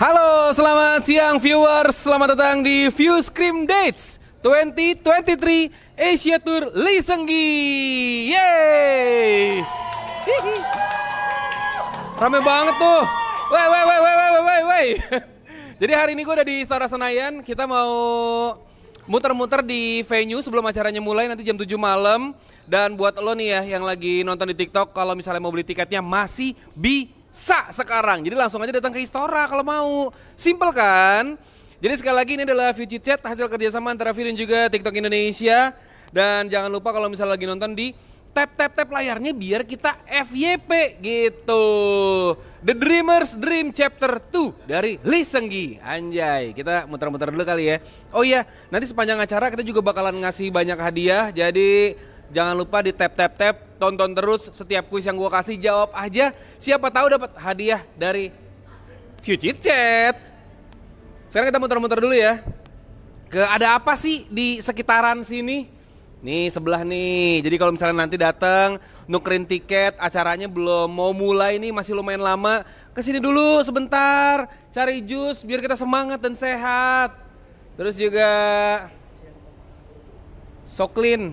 Halo, selamat siang viewers. Selamat datang di View Scream Dates 2023 Asia Tour Lisenggi. Yeay! Rame banget tuh. Woi, woi, woi, woi, woi, woi, woi. Jadi hari ini gue udah di Istora Senayan, kita mau muter-muter di venue sebelum acaranya mulai nanti jam 7 malam. Dan buat lo nih ya yang lagi nonton di TikTok, kalau misalnya mau beli tiketnya masih bisa sa sekarang. Jadi langsung aja datang ke Istora kalau mau. Simple kan? Jadi sekali lagi ini adalah Vici Chat hasil kerjasama antara View juga TikTok Indonesia. Dan jangan lupa kalau misalnya lagi nonton di tap tap tap layarnya biar kita FYP gitu. The Dreamers Dream Chapter 2 dari Lee Senggi. Anjay, kita muter-muter dulu kali ya. Oh iya, nanti sepanjang acara kita juga bakalan ngasih banyak hadiah. Jadi jangan lupa di tap tap tap tonton terus setiap kuis yang gue kasih jawab aja. Siapa tahu dapat hadiah dari Future Chat. Sekarang kita muter-muter dulu ya. Ke ada apa sih di sekitaran sini? Nih sebelah nih. Jadi kalau misalnya nanti datang nukerin tiket, acaranya belum mau mulai nih, masih lumayan lama. Kesini dulu sebentar, cari jus biar kita semangat dan sehat. Terus juga Soklin,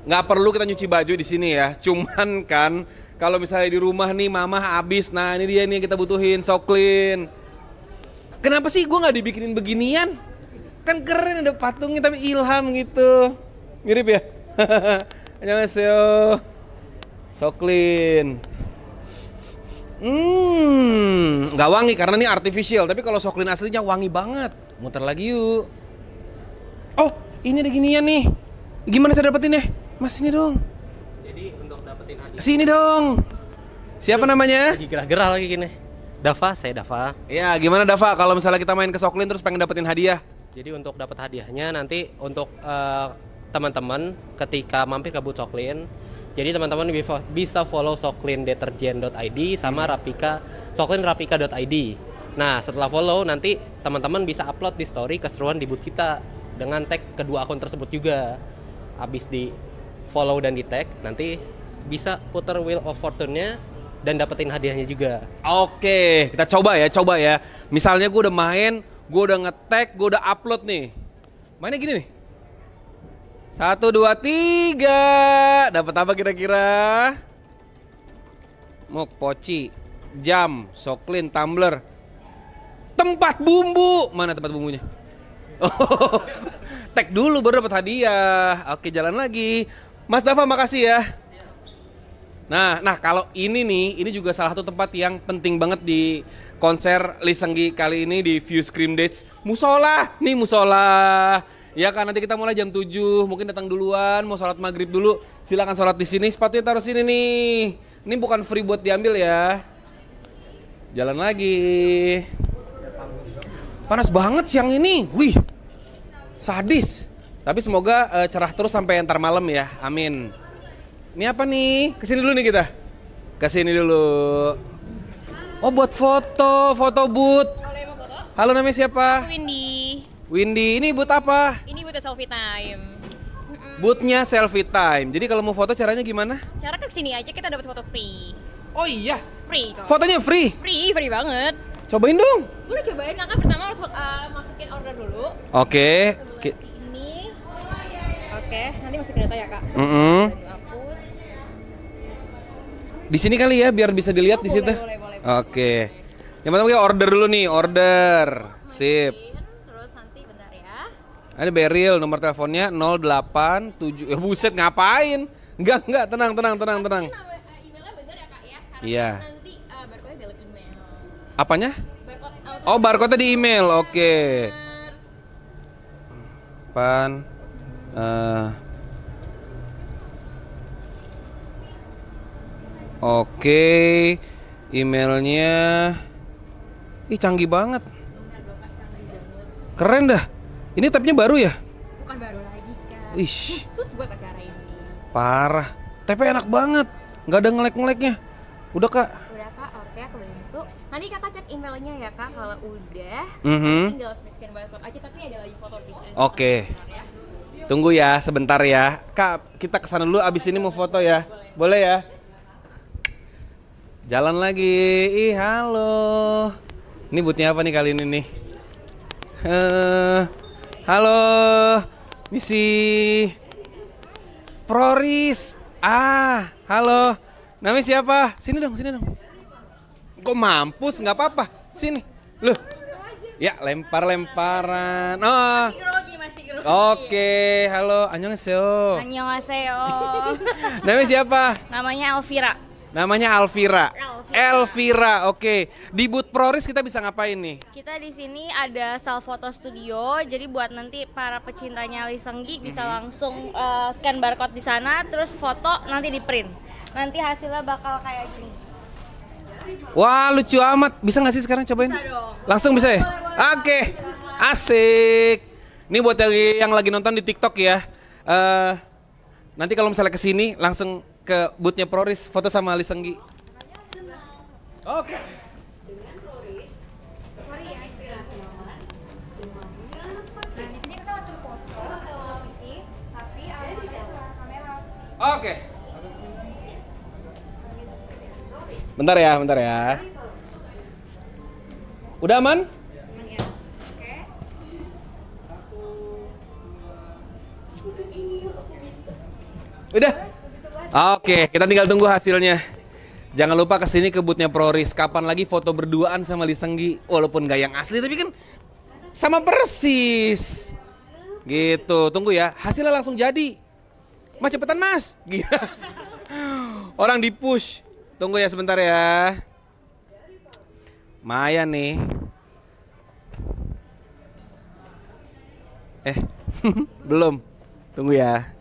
nggak perlu kita nyuci baju di sini ya. Cuman kan kalau misalnya di rumah nih mama habis, nah ini dia nih yang kita butuhin so clean. Kenapa sih gue nggak dibikinin beginian? Kan keren ada patungnya tapi ilham gitu. Mirip ya? Annyeonghaseyo. So clean. Hmm, nggak wangi karena ini artificial. Tapi kalau soklin aslinya wangi banget. Muter lagi yuk. Oh, ini ada ginian nih. Gimana saya dapetin ya? Mas ini dong. Jadi untuk dapetin hadiah. Sini dong. Siapa Duh, namanya? Lagi gerah-gerah lagi gini. Dava, saya Dava. Iya, gimana Dava kalau misalnya kita main ke Soklin terus pengen dapetin hadiah? Jadi untuk dapat hadiahnya nanti untuk uh, teman-teman ketika mampir ke Bu Soklin, jadi teman-teman bisa follow soklindetergen.id sama rapika soklinrapika.id. Nah, setelah follow nanti teman-teman bisa upload di story keseruan di booth kita dengan tag kedua akun tersebut juga. Habis di follow dan di tag nanti bisa putar wheel of fortune-nya dan dapetin hadiahnya juga. Oke, kita coba ya, coba ya. Misalnya gue udah main, gue udah ngetek, gue udah upload nih. Mainnya gini nih. Satu, dua, tiga. Dapat apa kira-kira? Mok, poci, jam, soklin, tumbler. Tempat bumbu. Mana tempat bumbunya? Oh, tag dulu baru dapat hadiah. Oke, jalan lagi. Mas Dava makasih ya. Nah, nah kalau ini nih, ini juga salah satu tempat yang penting banget di konser Lisenggi kali ini di View Scream Dates. Musola, nih musola. Ya kan nanti kita mulai jam 7, mungkin datang duluan, mau sholat maghrib dulu. Silakan sholat di sini, sepatunya taruh sini nih. Ini bukan free buat diambil ya. Jalan lagi. Panas banget siang ini. Wih, sadis. Tapi semoga uh, cerah terus sampai ntar malam ya. Amin. Ini apa nih? Kesini dulu nih kita. Kesini dulu. Oh buat foto, foto but. Halo namanya siapa? Aku Windy. Windy, ini but apa? Ini booth selfie time. Bootnya selfie time. Jadi kalau mau foto caranya gimana? Cara ke sini aja kita dapat foto free. Oh iya. Free kok. Fotonya free. Free, free banget. Cobain dong. Boleh cobain, nah, kan pertama harus uh, masukin order dulu. Oke. Okay oke nanti masukin data ya kak mm -hmm. di sini kali ya biar bisa dilihat oh, di boleh, situ oke yang pertama kita order dulu nih order oh, sip terus nanti bentar ya ada Beril nomor teleponnya 087 ya eh, buset ngapain enggak enggak tenang tenang tenang tenang eh, ya, ya? iya. nanti uh, apanya oh barcode di email oke okay. pan uh, oke okay. emailnya ih canggih banget keren dah ini tapnya baru ya bukan baru lagi kan Ish. khusus buat acara ini parah tapi enak banget nggak ada ngelek-ngeleknya udah kak udah kak oke aku bantu nanti kakak cek emailnya ya kak kalau udah mm -hmm. tinggal scan barcode aja tapi ada lagi foto sih oke okay. Tunggu ya, sebentar ya. Kak, kita kesana dulu abis ini mau foto ya. Boleh ya? Jalan lagi. Ih, halo. Ini butnya apa nih kali ini nih? Uh, halo, misi Proris. Ah, halo. Nami siapa? Sini dong, sini dong. Kok mampus? Nggak apa-apa. Sini. Loh. Ya, lempar-lemparan. Oh. Oke, halo, annyeonghaseyo. Annyeonghaseyo. Namanya siapa? Namanya Alvira. Namanya Alvira. Elvira, Elvira oke. Okay. Di Booth Proris kita bisa ngapain nih? Kita di sini ada self photo studio, jadi buat nanti para pecintanya Ali Senggi bisa mm-hmm. langsung uh, scan barcode di sana, terus foto nanti di print. Nanti hasilnya bakal kayak gini. Wah lucu amat, bisa nggak sih sekarang cobain? Bisa dong. Langsung bisa ya? Oke, okay. asik. Ini buat yang lagi nonton di TikTok ya. Uh, nanti kalau misalnya kesini langsung ke bootnya Proris foto sama Ali Senggi. Oke. Okay. Oke. Okay. Bentar ya, bentar ya. Udah aman? Udah? Oke, okay, kita tinggal tunggu hasilnya. Jangan lupa kesini kebutnya bootnya Proris. Kapan lagi foto berduaan sama Lisenggi? Walaupun gak yang asli, tapi kan sama persis. Gitu, tunggu ya. Hasilnya langsung jadi. Mas cepetan mas. Gila. Orang di push. Tunggu ya sebentar ya. Maya nih. Eh, belum. Tunggu ya.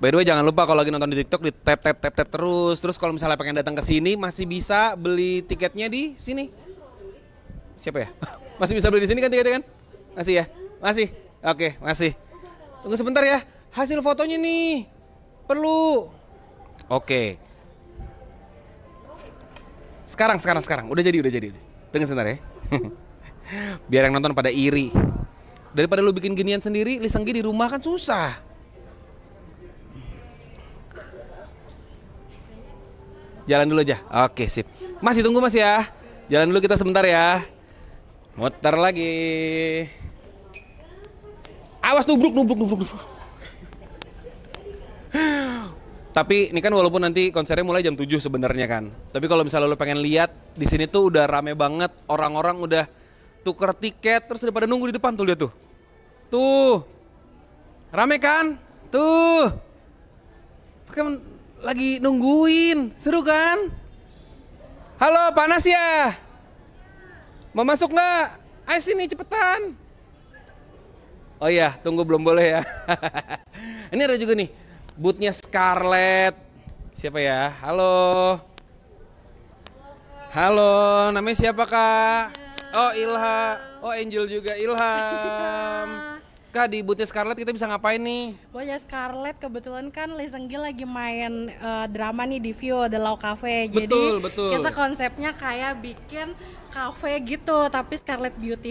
By the way jangan lupa kalau lagi nonton di TikTok di tap tap tap tap terus. Terus kalau misalnya pengen datang ke sini masih bisa beli tiketnya di sini. Siapa ya? Masih bisa beli di sini kan tiketnya kan? Masih ya? Masih. Oke, masih. Tunggu sebentar ya. Hasil fotonya nih. Perlu. Oke. Sekarang, sekarang, sekarang. Udah jadi, udah jadi. Tunggu sebentar ya. Biar yang nonton pada iri. Daripada lu bikin ginian sendiri, Lisenggi di rumah kan susah. Jalan dulu aja. Oke, sip. Masih tunggu Mas ya. Jalan dulu kita sebentar ya. Muter lagi. Awas nubruk, nubruk, nubruk, nubruk. Tapi ini kan walaupun nanti konsernya mulai jam 7 sebenarnya kan. Tapi kalau misalnya lo pengen lihat di sini tuh udah rame banget, orang-orang udah tuker tiket terus udah pada nunggu di depan tuh lihat tuh. Tuh. Rame kan? Tuh. Pakai lagi nungguin. Seru kan? Halo, panas ya? Mau masuk nggak? Ayo sini cepetan. Oh iya, tunggu belum boleh ya. Ini ada juga nih, bootnya Scarlett. Siapa ya? Halo. Halo, namanya siapa kak? Iya. Oh Ilha. Oh Angel juga Ilham. Iya. Kak di Butir Scarlet kita bisa ngapain nih? Buatnya Scarlet kebetulan kan Lee Seung lagi main uh, drama nih di View The Law Cafe. Betul, betul. kita konsepnya kayak bikin cafe gitu tapi Scarlet Beauty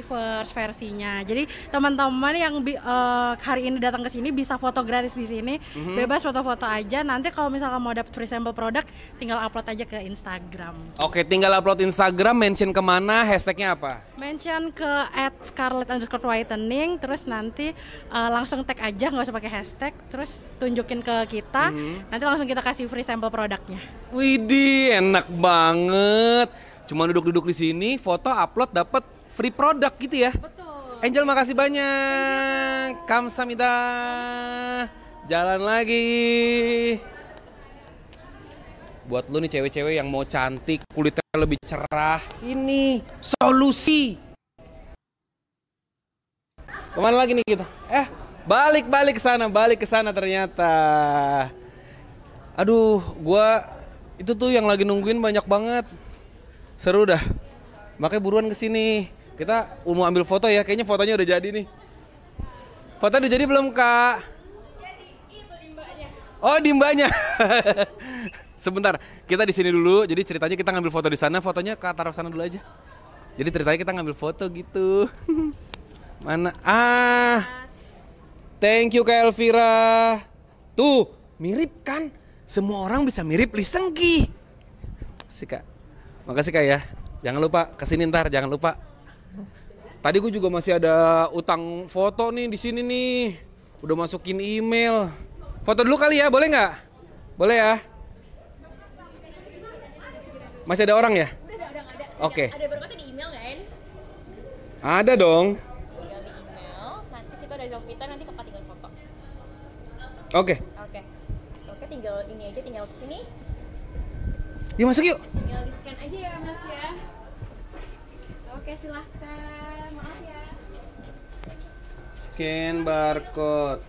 versinya. Jadi teman-teman yang bi uh, hari ini datang ke sini bisa foto gratis di sini, mm-hmm. bebas foto-foto aja. Nanti kalau misalnya mau dapet free sample produk, tinggal upload aja ke Instagram. Oke, tinggal upload Instagram, mention kemana, hashtagnya apa? Mention ke at terus nanti uh, langsung tag aja, nggak usah pakai hashtag, terus tunjukin ke kita, mm-hmm. nanti langsung kita kasih free sample produknya. Widih, enak banget. Cuma duduk-duduk di sini, foto, upload, dapat free produk gitu ya. Betul. Angel makasih banyak. Kamsamida. Jalan lagi. Buat lu nih cewek-cewek yang mau cantik, kulitnya lebih cerah, ini solusi. Kemana lagi nih kita? Eh, balik-balik ke sana, balik ke sana ternyata. Aduh, gua itu tuh yang lagi nungguin banyak banget seru dah makanya buruan kesini kita mau ambil foto ya kayaknya fotonya udah jadi nih foto udah jadi belum kak oh di mbaknya sebentar kita di sini dulu jadi ceritanya kita ngambil foto di sana fotonya ke taruh sana dulu aja jadi ceritanya kita ngambil foto gitu mana ah thank you kak Elvira tuh mirip kan semua orang bisa mirip Lisenggi sih kak Makasih Kak ya. Jangan lupa kesini ntar, jangan lupa. Tadi gue juga masih ada utang foto nih di sini nih. Udah masukin email. Foto dulu kali ya, boleh nggak? Boleh ya. Masih ada orang ya? Oke. Ada dong. Oke. Oke. Oke, tinggal ini aja tinggal ke sini. Yuk masuk yuk. Tinggal di aja ya mas ya oke silahkan maaf ya scan barcode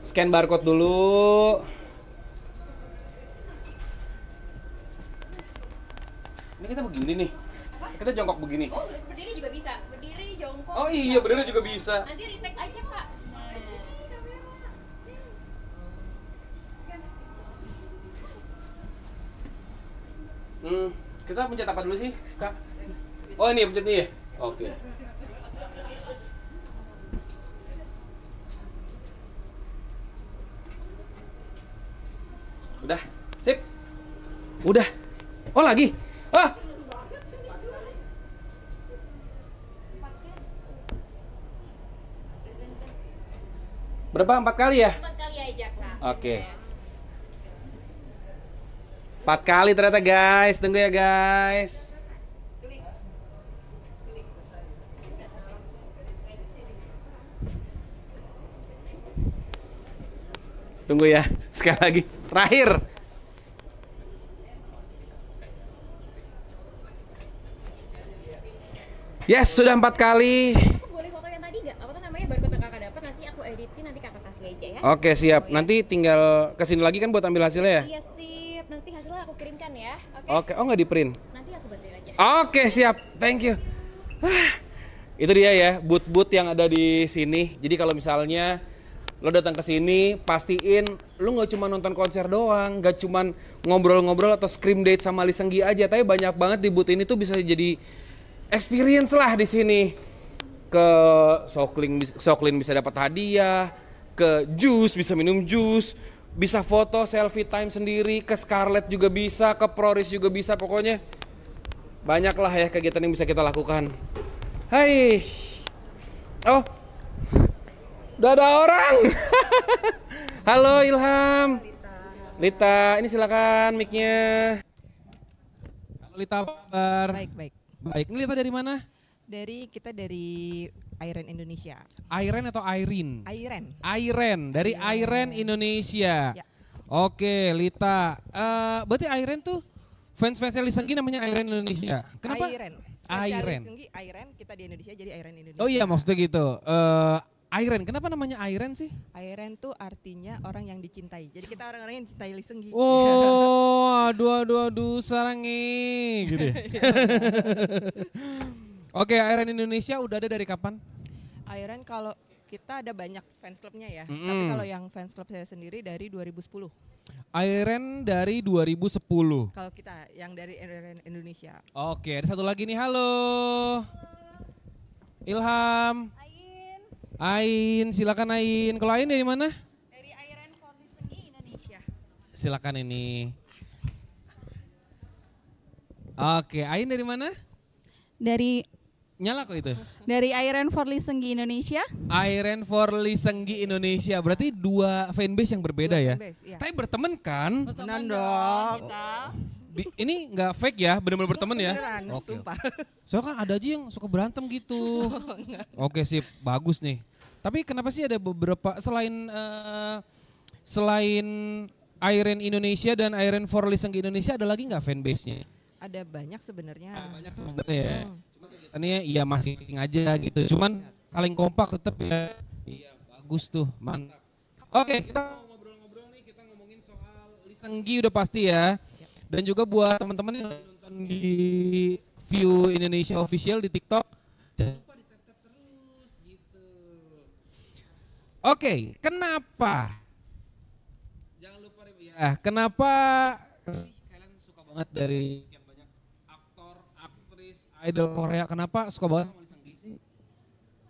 scan barcode dulu ini kita begini nih kita jongkok begini oh berdiri juga bisa berdiri jongkok oh iya berdiri juga bisa nanti retake aja kak Hmm. Kita pencet apa dulu sih, Kak? Oh ini pencet ini ya? Oke. Okay. Udah, sip. Udah. Oh lagi. Ah. Berapa empat kali ya? Empat kali aja kak. Oke. Okay. Iya. Empat kali ternyata guys, tunggu ya guys. Tunggu ya, sekali lagi. Terakhir. Yes, sudah empat kali. Ya. Oke siap. Iya. Nanti tinggal kesini lagi kan buat ambil hasilnya ya. Yes. Iya, kirimkan ya. Oke. Okay? Oke, okay. oh nggak di print. Nanti aku bantuin aja. Oke, okay, siap. Thank you. Itu dia ya, boot-boot yang ada di sini. Jadi kalau misalnya lo datang ke sini pastiin lo nggak cuma nonton konser doang nggak cuma ngobrol-ngobrol atau scream date sama Lisenggi aja tapi banyak banget di boot ini tuh bisa jadi experience lah di sini ke Soklin Soklin bisa dapat hadiah ke jus bisa minum jus bisa foto selfie time sendiri ke Scarlett juga bisa ke Proris juga bisa pokoknya banyaklah ya kegiatan yang bisa kita lakukan Hai oh udah ada orang halo Ilham Lita ini silakan micnya halo Lita apa kabar baik baik baik ini Lita dari mana dari kita dari Iren Indonesia. Iren atau Airin? Iren. Iren dari iya. Iren, Indonesia. Ya. Oke, Lita. Uh, berarti Iren tuh fans-fansnya Gini namanya Iren Indonesia. Kenapa? Iren. Iren. Iren kita di Indonesia jadi Iren Indonesia. Oh iya maksudnya gitu. Uh, Airen, kenapa namanya Airen sih? Airen tuh artinya orang yang dicintai. Jadi kita orang-orang yang dicintai Lisenggi. Oh, dua dua aduh sarangi gitu. Ya. Oke, Iron Indonesia udah ada dari kapan? Iron kalau kita ada banyak fans clubnya ya, mm. tapi kalau yang fans club saya sendiri dari 2010. Iron dari 2010. Kalau kita yang dari Iron Indonesia. Oke, ada satu lagi nih. Halo. Halo. Ilham. Ain. Ain, silakan Ain. Kalau Ain dari mana? Dari Iron Seni Indonesia. Silakan ini. Oke, Ain dari mana? Dari nyala kok itu. Dari Iron for Lisenggi Indonesia. Iron for Lisenggi Indonesia. Berarti dua fanbase yang berbeda dua ya. Fanbase, iya. Tapi berteman kan? Berteman dong. Kita. ini nggak fake ya, benar-benar berteman ya? Oke. Sumpah. Soalnya kan ada aja yang suka berantem gitu. Oh, oke sih bagus nih. Tapi kenapa sih ada beberapa selain uh, selain Iron Indonesia dan Iron for Lisenggi Indonesia ada lagi nggak fanbase-nya? Ada banyak sebenarnya. Ada banyak sebenarnya. Ya. Hmm. Ini ya masih aja gitu. Cuman saling kompak tetap ya. Iya, bagus tuh, mantap. Oke, okay, kita ngobrol-ngobrol nih, kita ngomongin soal Lisenggi udah pasti ya. Dan juga buat teman-teman yang nonton di View Indonesia Official di TikTok, jangan lupa terus gitu. Oke, okay, kenapa? Jangan lupa ya, kenapa kalian suka banget dari idol Korea kenapa suka banget sama Lee sih?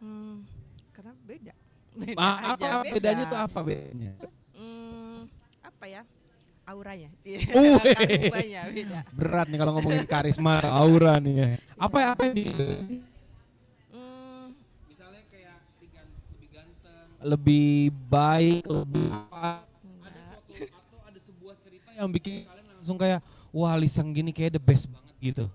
Hmm, karena beda. Ah, beda Ma, aja, apa beda. bedanya tuh apa bedanya? Hmm, apa ya? Auranya. Uh, beda. Berat nih kalau ngomongin karisma, aura nih ya. Apa ya apa ini? Hmm. Misalnya kayak lebih ganteng, lebih baik, lebih apa? Ada suatu atau ada sebuah cerita yang bikin kalian langsung kayak wah Lee gini kayak the best banget gitu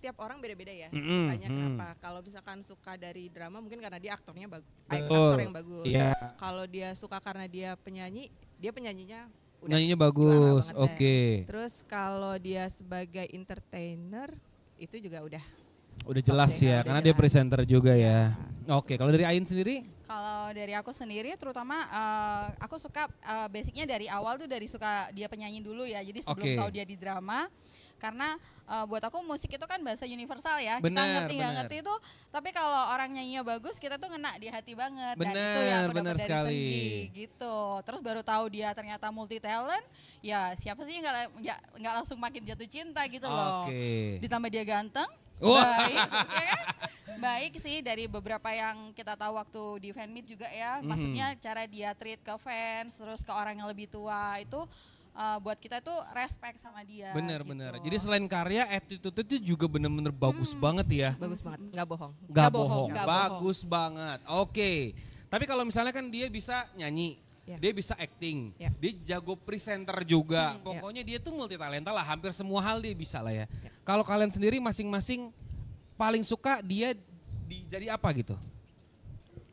tiap orang beda-beda ya mm-hmm. sukanya mm kenapa. Kalau misalkan suka dari drama mungkin karena dia aktornya bagus, eh, aktor yang bagus. Yeah. Kalau dia suka karena dia penyanyi, dia penyanyinya udah nyanyinya bagus. Oke. Okay. Terus kalau dia sebagai entertainer itu juga udah udah jelas ya, karena jelas. dia presenter juga ya. ya. Oke, okay, kalau dari Ain sendiri? Kalau dari aku sendiri terutama uh, aku suka uh, basicnya dari awal tuh dari suka dia penyanyi dulu ya. Jadi sebelum okay. tahu dia di drama, karena uh, buat aku musik itu kan bahasa universal ya bener, kita ngerti nggak ngerti itu tapi kalau orang nyanyinya bagus kita tuh ngena di hati banget bener, dan itu yang sekali. sendi, gitu terus baru tahu dia ternyata multi talent ya siapa sih nggak nggak langsung makin jatuh cinta gitu okay. loh ditambah dia ganteng Baik, ya kan? Baik sih dari beberapa yang kita tahu waktu di fan meet juga ya. Mhm. Maksudnya mm -hmm. cara dia treat ke fans, terus ke orang yang lebih tua itu uh, buat kita itu respect sama dia. Bener gitu. bener. Jadi selain karya, attitude itu juga bener-bener bagus hmm. banget ya. Bagus banget, nggak bohong. Nggak, nggak bohong. bohong. Nggak bagus bohong. banget. Oke. Okay. Tapi kalau misalnya kan dia bisa nyanyi, yeah. dia bisa acting, yeah. dia jago presenter juga. Hmm, ya. Pokoknya yeah. dia tuh multi talenta lah, hampir semua hal dia bisa lah ya. Yeah. Kalau kalian sendiri masing-masing paling suka dia di, jadi apa gitu?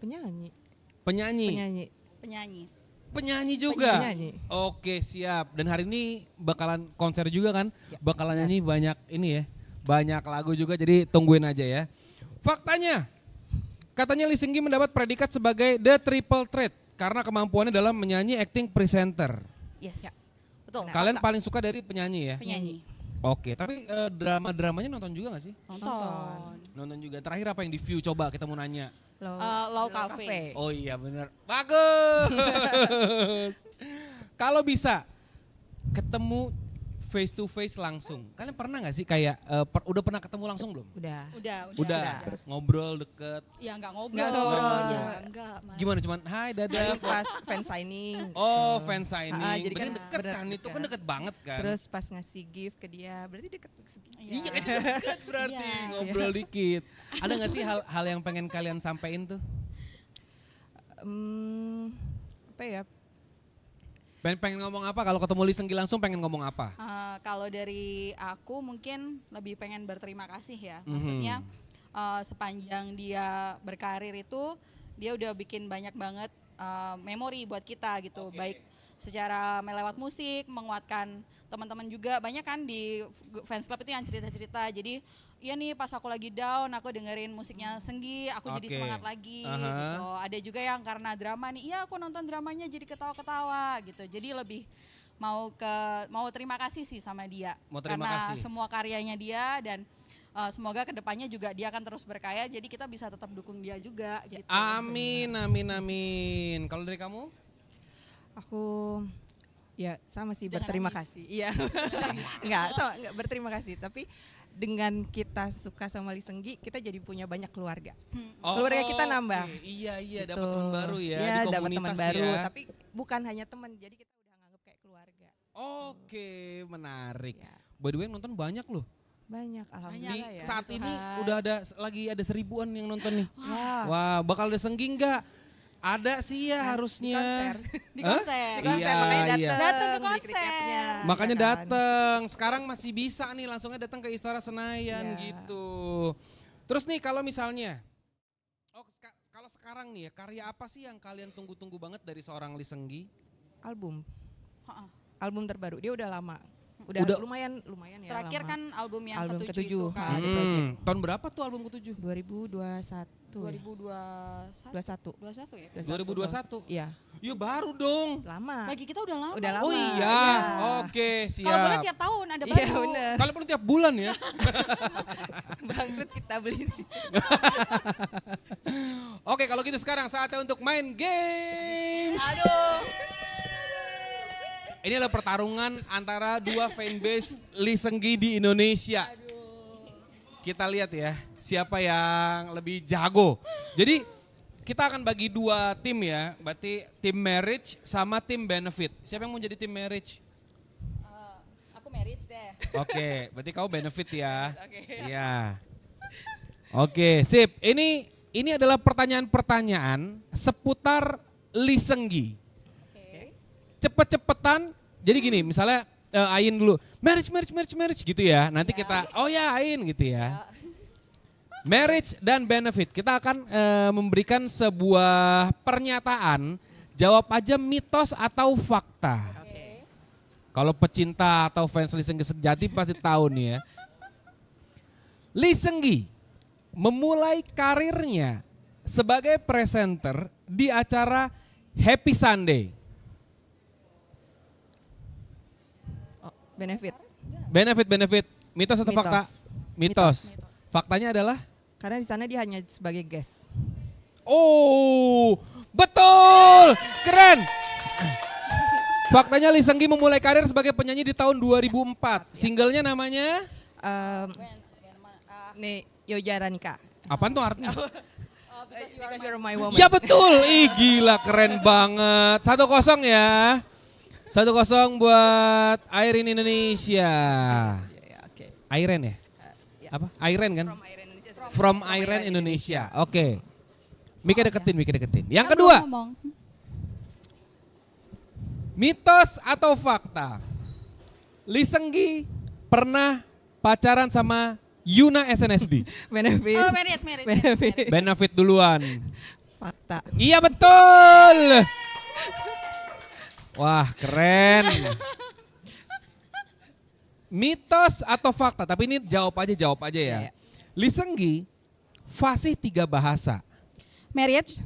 Penyanyi. Penyanyi. Penyanyi. Penyanyi penyanyi juga. Penyanyi. Oke, siap. Dan hari ini bakalan konser juga kan? Ya, bakalan nyanyi nyanyi banyak ini ya. Banyak lagu juga jadi tungguin aja ya. Faktanya katanya Lee Gi mendapat predikat sebagai the triple threat karena kemampuannya dalam menyanyi, acting, presenter. Yes. Ya. Betul. Nah, Kalian betul. paling suka dari penyanyi ya? Penyanyi. Oke, tapi uh, drama-dramanya nonton juga gak sih? Nonton. Nonton juga. Terakhir apa yang di view coba kita mau nanya. Low, uh, low, low cafe. cafe. Oh iya bener. Bagus. Kalau bisa ketemu face to face langsung. Kalian pernah nggak sih kayak uh, per, udah pernah ketemu langsung belum? Udah. Udah. Udah. udah. udah. Ngobrol deket. Ya nggak ngobrol. ngobrol. enggak, Gimana cuman hai dadah. pas fan signing. Oh gitu. fan ah, signing. Ah, jadi berarti kan deket kan itu kan deket banget kan. Terus pas ngasih gift ke dia berarti deket. Iya. iya itu deket berarti ya. ngobrol ya. dikit. Ada nggak sih hal-hal yang pengen kalian sampein tuh? Hmm, apa ya? Pengen, pengen ngomong apa kalau ketemu Lee Senggi langsung pengen ngomong apa? Ah, Eh, kalau dari aku mungkin lebih pengen berterima kasih ya. Mhm. Maksudnya mm -hmm. uh, sepanjang dia berkarir itu dia udah bikin banyak banget uh, memori buat kita gitu. Okay. Baik secara melewat musik, menguatkan teman-teman juga. Banyak kan di fans club itu yang cerita-cerita. Jadi Iya nih pas aku lagi down aku dengerin musiknya Senggi aku okay. jadi semangat lagi uh -huh. gitu ada juga yang karena drama nih iya aku nonton dramanya jadi ketawa-ketawa gitu jadi lebih mau ke mau terima kasih sih sama dia mau terima karena kasih. semua karyanya dia dan uh, semoga kedepannya juga dia akan terus berkaya jadi kita bisa tetap dukung dia juga gitu. Amin amin amin. Kalau dari kamu? Aku ya sama sih Jangan berterima nangis. kasih. Iya. enggak, sama, enggak berterima kasih tapi dengan kita suka sama Lisenggi, kita jadi punya banyak keluarga. Oh, keluarga kita oh, nambah. Iya iya, gitu. dapat teman baru ya, ya dapat teman baru, ya. tapi bukan hanya teman, jadi kita Oke, menarik. Ya. By the way, yang nonton banyak loh. Banyak, alhamdulillah Di, ya. Saat Tuhan. ini udah ada lagi ada seribuan yang nonton nih. Wah, Wah bakal ada sengging nggak? Ada sih ya nah, harusnya. Di konser. Di konser. Iya, makanya datang. Iya. ke konser. Makanya ya kan? datang. Sekarang masih bisa nih langsungnya datang ke Istora Senayan ya. gitu. Terus nih kalau misalnya Oh, kalau sekarang nih ya, karya apa sih yang kalian tunggu-tunggu banget dari seorang Lisenggi? Album album terbaru. Dia udah lama. Udah, udah lumayan lumayan ya. Terakhir lama. kan album yang album ketujuh, ketujuh itu kan. Nah, hmm. Tahun berapa tuh album ketujuh? 2021. 2021. 2021 ya? 2021. Ya? Iya. Yuk iya, baru dong. Lama. Bagi kita udah lama. Udah lama. Oh iya. Ya. Oke, siap. Kalau boleh tiap tahun ada iya, baru. Iya Kalau perlu tiap bulan ya. Bangkrut kita beli. Oke, kalau gitu sekarang saatnya untuk main game. Aduh. Ini adalah pertarungan antara dua fanbase Lisenggi di Indonesia. Kita lihat ya, siapa yang lebih jago. Jadi kita akan bagi dua tim ya, berarti tim marriage sama tim benefit. Siapa yang mau jadi tim marriage? Eh, aku marriage deh. Oke, okay, berarti kau benefit ya. Oke. Okay, iya. Yeah. Oke, okay, sip. Ini ini adalah pertanyaan-pertanyaan seputar Lisenggi. Cepet-cepetan jadi gini misalnya uh, Ain dulu marriage marriage marriage marriage gitu ya nanti yeah. kita oh ya Ain gitu ya yeah. marriage dan benefit kita akan uh, memberikan sebuah pernyataan jawab aja mitos atau fakta okay. kalau pecinta atau fans Lisenggi sejati pasti tahu nih ya Lisenggi memulai karirnya sebagai presenter di acara Happy Sunday Benefit. Benefit benefit. Mitos atau mitos. fakta? Mitos. mitos. Faktanya adalah karena di sana dia hanya sebagai guest. Oh, betul. Keren. Faktanya Lee Senggi memulai karir sebagai penyanyi di tahun 2004. Ya. Singlenya namanya? Um, ne Yojaranka. Apaan tuh artinya? Oh, Because my woman. Ya betul. Ih gila keren banget. Satu kosong ya. Satu kosong buat Airin Indonesia. Iya, iya, Airin ya? Eh, iya. Apa? Airin kan? From Airin Indonesia. Oke. mikir Mika deketin, Mika deketin. Yang kedua. Mitos atau fakta? Lisenggi pernah pacaran sama Yuna SNSD. Benefit. Oh, merit, merit. Benefit. Benefit duluan. Fakta. Iya betul. Wah keren. Mitos atau fakta? Tapi ini jawab aja, jawab aja ya. Iya. Lisenggi fasih tiga bahasa. Marriage?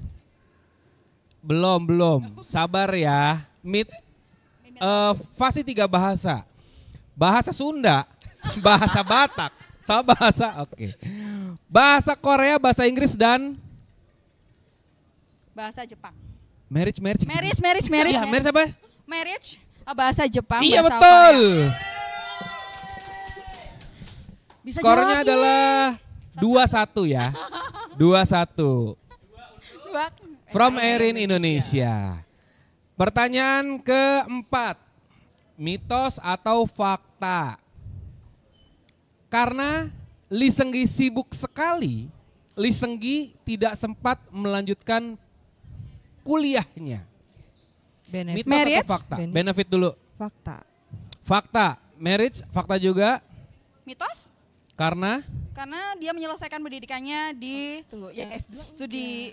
Belum, belum. Sabar ya. Mit, uh, fasih tiga bahasa. Bahasa Sunda, bahasa Batak, sama bahasa, oke. Okay. Bahasa Korea, bahasa Inggris dan? Bahasa Jepang. Marriage, marriage. Marriage, marriage, marriage. Iya, marriage apa? Marriage, ah, bahasa Jepang. Iya, bahasa betul. Ya? Bisa Skornya jawab, adalah dua satu ya. Dua satu. From Erin Indonesia. Pertanyaan keempat. Mitos atau fakta? Karena Lisenggi sibuk sekali, Lisenggi tidak sempat melanjutkan kuliahnya. Benefit. Mitma Marriage? fakta? Benefit. Benefit dulu. Fakta. Fakta. Marriage fakta juga. Mitos? Karena? Karena dia menyelesaikan pendidikannya di oh, Tunggu, ya S2 studi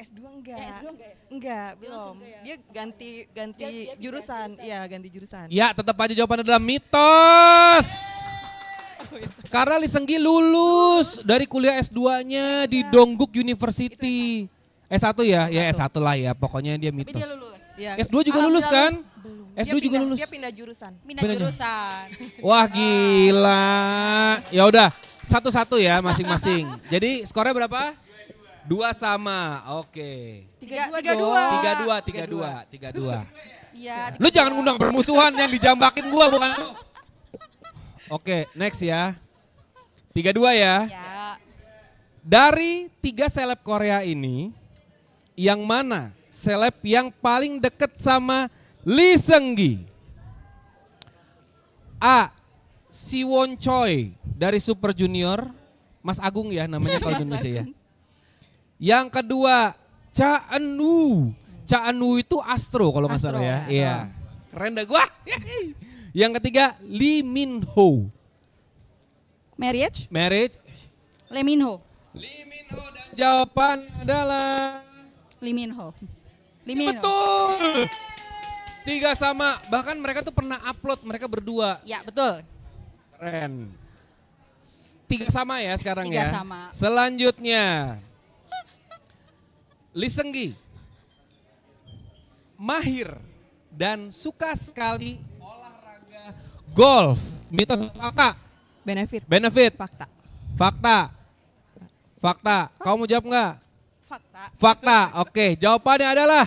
enggak. S2 enggak. Ya, S2 enggak ya? Enggak, belum. Dia, ya? dia ganti ganti dia, dia jurusan. Iya, ganti jurusan. Ya, tetap aja jawabannya adalah mitos. Yeay. Karena Lisenggi lulus, lulus dari kuliah S2-nya ya. di iya. Dongguk University. Eh, S1 ya, ya S1 lah ya. Pokoknya dia mitos. Tapi dia lulus. Ya. S2 juga lulus kan? Belum. S2 pindah, juga lulus. Dia pindah jurusan. Pindah, pindah jurusan. Wah, gila. Ya udah, satu-satu ya masing-masing. Jadi skornya berapa? Dua sama, oke. Tiga dua, tiga dua, tiga dua, tiga dua, tiga dua. Iya. Lu jangan undang permusuhan yang dijambakin gua bukan lu. Oke, next ya. Tiga dua ya. Iya. Dari tiga seleb Korea ini, yang mana seleb yang paling dekat sama Lee Seung Gi? A. Si Won Choi dari Super Junior. Mas Agung ya namanya kalau Indonesia ya. Yang kedua, Cha Eun Woo, Cha Eun Woo itu Astro kalau nggak salah ya. Iya. Oh. Keren dah gua. Yang ketiga, Lee Min Ho. Marriage? Marriage. Lee Min Ho. Lee Min Ho dan jawaban adalah Liminho. Liminho. Iya, ya, betul. Tiga sama. Bahkan mereka tuh pernah upload mereka berdua. Ya betul. Keren. Tiga sama ya sekarang Tiga ya. Tiga sama. Selanjutnya. Lisenggi. Mahir dan suka sekali olahraga golf. Mitos fakta? Benefit. Benefit. Fakta. Fakta. Fakta. Kamu jawab enggak? fakta. Fakta. Oke, Okay. jawabannya adalah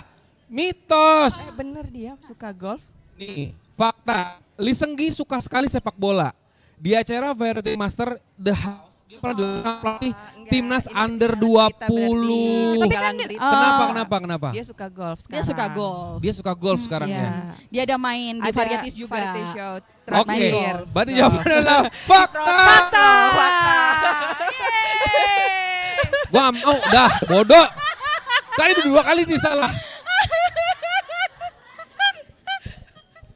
mitos. Eh, bener dia suka golf. Nih, fakta. Lisenggi suka sekali sepak bola. Di acara Variety Master The House dia pernah oh, oh, pelatih ah, timnas under 20. Tapi kan, kan dia, kenapa kenapa kenapa? Dia suka golf sekarang. Dia suka golf. Dia suka golf hmm, sekarang hmm, ya. Iya. Dia ada main di varieties juga. Variety show. Oke. Okay. Berarti jawabannya adalah fakta. Fakta. fakta. fakta. Gua mau oh, dah, bodoh. Kali itu dua kali nih salah.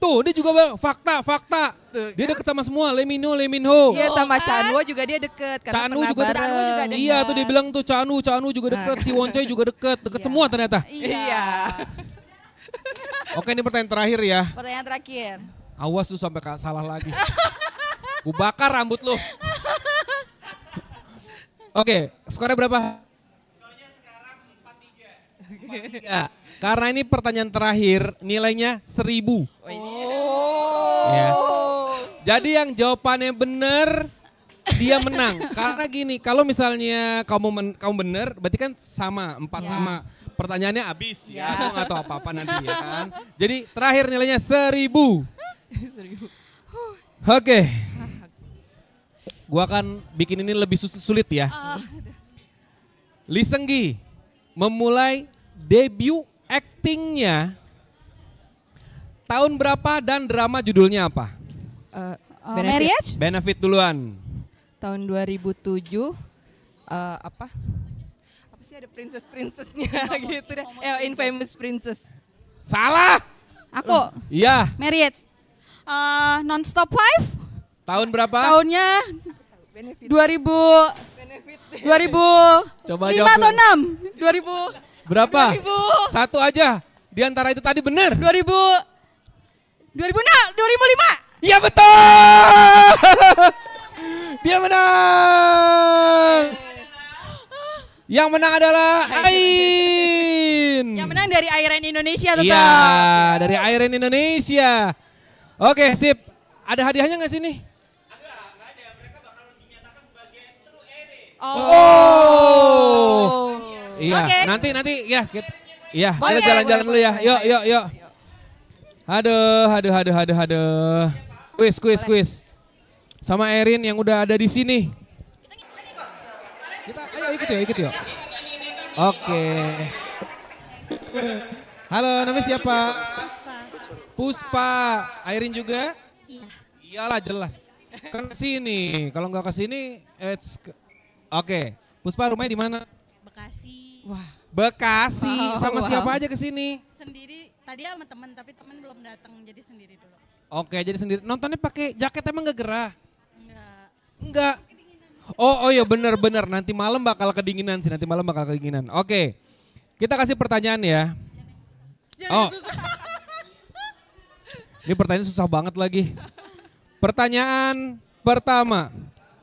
Tuh, dia juga fakta, fakta. Dia deket sama semua, Lemino, Leminho. Iya, sama Chanwa juga dia deket. Karena juga deket. Iya, tuh dia bilang tuh Chanu, Chanu juga deket, ah. si Woncoy juga deket. Deket iya. semua ternyata. Iya. iya. Oke, ini pertanyaan terakhir ya. Pertanyaan terakhir. Awas tuh sampai salah lagi. Gue bakar rambut lu. Oke, skornya berapa? Skornya sekarang 43. 43. Karena ini pertanyaan terakhir, nilainya 1000. Oh. Ya. Jadi yang jawabannya benar dia menang. Karena gini, kalau misalnya kamu men, kamu benar, berarti kan sama, empat yeah. sama. Pertanyaannya habis ya, ya. aku nggak tahu apa-apa nanti ya kan. Jadi terakhir nilainya seribu. seribu. Oke. Okay. Gue akan bikin ini lebih sulit ya. Uh. Oh. Lisenggi memulai debut actingnya tahun berapa dan drama judulnya apa? Uh, benefit. Marriage? Benefit duluan. Tahun 2007 uh, eh, apa? Apa sih ada princess princessnya gitu deh. Eh, infamous princess. Salah. Aku. Iya. Marriage. Uh, non-stop five. Tahun berapa? Tahunnya 2000 Benefit. 2000 Coba 5 atau 6? 2000 Berapa? 2000. Satu aja. Di antara itu tadi benar. 2000 2006, 2005. Iya betul. Dia menang. Yang menang adalah Ain. Yang menang dari Airen Indonesia tetap. Iya, dari Airen Indonesia. Oke, sip. Ada hadiahnya nggak sih nih? Oh. oh. Iya. Okay. Nanti nanti ya. Iya, kita ya, jalan-jalan dulu ya. Yuk, yuk, yuk. Aduh, aduh, aduh, aduh, aduh. quiz quiz kuis. Sama Erin yang udah ada di sini. Kita ayo ikut yuk, ikut yuk. Oke. Halo, namanya siapa? Puspa. Puspa. Airin juga? Iya. Iyalah jelas. Kan sini Kalau nggak sini, it's Oke, Puspa rumahnya di mana? Bekasi. Wah, Bekasi. Wow, sama wow. siapa aja ke sini? Sendiri. Tadi sama teman, tapi teman belum datang, jadi sendiri dulu. Oke, jadi sendiri. Nontonnya pakai jaket emang gak gerah? Enggak. Enggak. Oh, oh ya benar-benar nanti malam bakal kedinginan sih, nanti malam bakal kedinginan. Oke. Kita kasih pertanyaan ya. oh. Ini pertanyaan susah banget lagi. Pertanyaan pertama.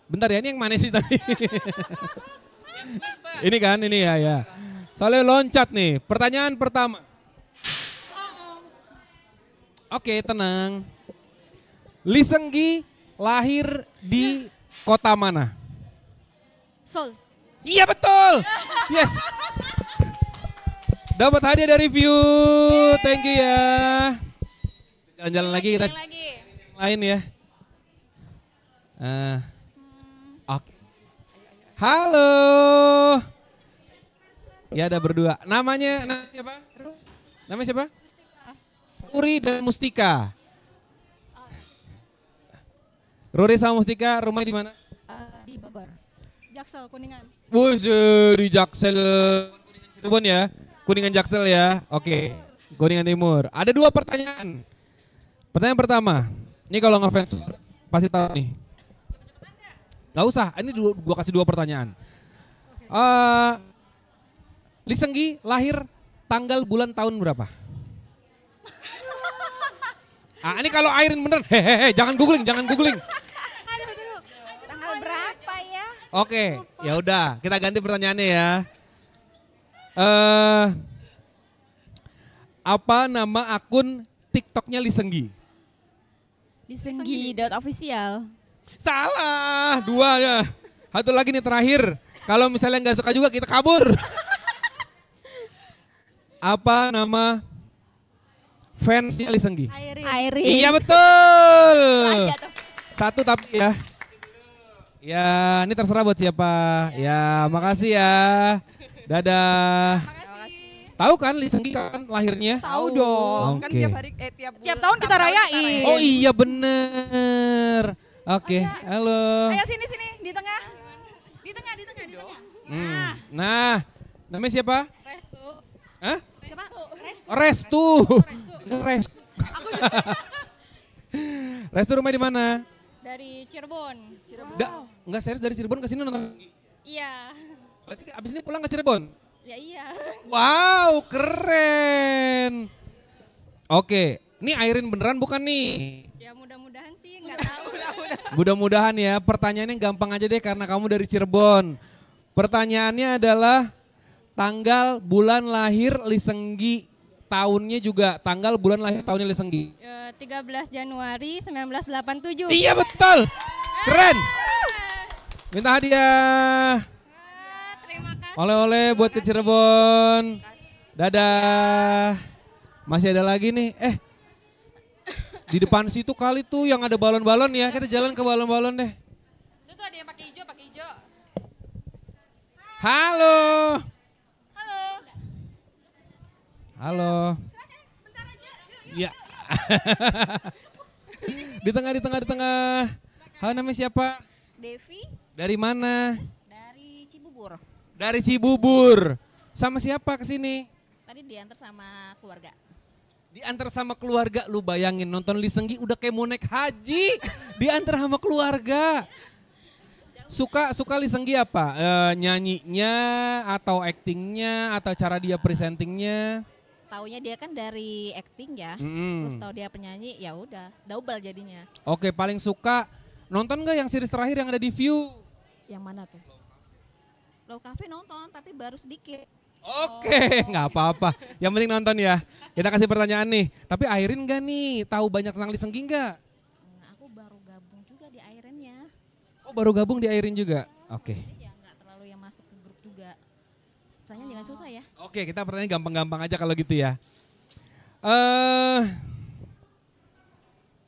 Bentar ya, ini yang manis sih tadi? ini kan, ini ya ya. Soalnya loncat nih. Pertanyaan pertama. Oke, tenang. Lisenggi lahir di kota mana? Seoul. Iya betul. Yes. Dapat hadiah dari View. Thank you ya. Jalan-jalan lagi kita. Lagi. Lain ya. Uh. Oke. Halo. Ya ada berdua. Namanya nama siapa? Nama siapa? Ruri dan Mustika. Ruri sama Mustika rumah di mana? Eh, di Bogor. Jaksel, Kuningan. Buset, di Jaksel. Kuningan Cirebon ya. Kuningan Jaksel ya. Oke. Kuningan Timur. Ada dua pertanyaan. Pertanyaan pertama. Ini kalau ngefans pasti tahu nih. Gak usah, ini dua, gua kasih dua pertanyaan. Uh, Lisenggi lahir tanggal bulan tahun berapa? Ah, ini kalau airin bener, hehehe, jangan googling, jangan googling. Tanggal berapa ya? Oke, ya udah, kita ganti pertanyaannya ya. uh, apa nama akun TikToknya Lisenggi? official. Salah, dua ya. Satu lagi nih terakhir. Kalau misalnya nggak suka juga kita kabur. Apa nama fansnya Lisenggi Airi Airin. Iya betul. Satu tapi ya. Ya, ini terserah buat siapa. Ya, makasih ya. Dadah. Tahu kan Lisenggi kan lahirnya? Tahu dong. Okay. Kan tiap hari eh tiap tiap tahun Kita rayain. Oh iya bener. Oke, okay. Oh iya. halo. Ayo sini sini di tengah. Di tengah, di tengah, di tengah. Hmm. Nah. Hmm. Nah, namanya siapa? Restu. Hah? Siapa? Restu. Restu. Oh, Restu. Restu. Restu. Restu rumah di mana? Dari Cirebon. Cirebon. Da, enggak serius dari Cirebon ke sini nonton. Iya. Berarti abis ini pulang ke Cirebon? Ya iya. Wow, keren. Oke, ini Airin beneran bukan nih? Ya mudah-mudahan sih, enggak tahu. Mudah-mudahan ya, pertanyaannya gampang aja deh karena kamu dari Cirebon. Pertanyaannya adalah tanggal, bulan lahir Lisenggi, tahunnya juga, tanggal, bulan lahir tahunnya Lisenggi. 13 ya, Januari 1987. Iya betul, keren. Minta hadiah. terima kasih. Oleh-oleh buat ke Cirebon. Dadah. Masih ada lagi nih. Eh, di depan situ kali tuh yang ada balon-balon ya. Kita jalan ke balon-balon deh. Itu tuh ada yang pakai hijau, pakai hijau. Halo. Halo. Halo. Ya. di tengah, di tengah, di tengah. Halo namanya siapa? Devi. Dari mana? Dari Cibubur. Dari Cibubur. Sama siapa ke sini? Tadi diantar sama keluarga. Diantar sama keluarga, lu bayangin nonton Lisenggi udah kayak mau naik haji. Diantar sama keluarga. Suka suka Lisenggi apa? E, nyanyinya atau actingnya atau cara dia presentingnya? Taunya dia kan dari acting ya, mm. terus tau dia penyanyi ya udah double jadinya. Oke paling suka nonton gak yang series terakhir yang ada di View? Yang mana tuh? Low Cafe nonton tapi baru sedikit. Oke, nggak apa-apa. Yang penting nonton ya. Kita kasih pertanyaan nih. Tapi Airin gak nih? Tahu banyak tentang Lee Sengking nggak? Nah, aku baru gabung juga di Airinnya. Oh, baru gabung di Airin juga. Oke. Okay. Ya nggak terlalu yang masuk ke grup juga. Pertanyaan jangan susah ya. Oke, kita pertanyaan gampang-gampang aja kalau gitu ya. Eh, uh,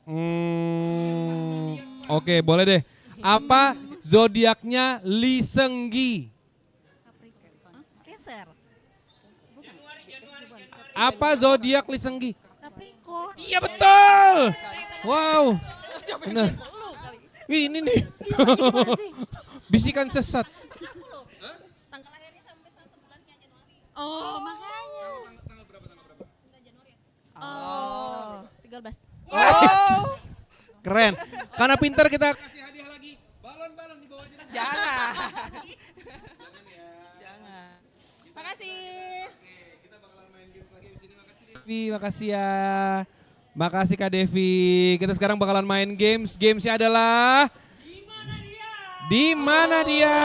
hmm, oke okay, boleh deh. Apa zodiaknya Li Senggi? Cancer. Apa zodiak Lisenggi? Capricorn. Iya betul. Wow. Benar. Wih ini nih. Iya, Bisikan sesat. Tanggal lahirnya sampai satu bulannya Januari. Oh, makanya. Tanggal berapa tanggal berapa? 9 Januari ya. Oh. 13. Wow. Keren. Karena pintar kita kasih hadiah lagi. Balon-balon di bawah aja. Jangan. Jangan ya. Jangan. Makasih. Devi, makasih ya. Makasih Kak Devi. Kita sekarang bakalan main games. Gamesnya adalah... Di mana dia? Di mana dia?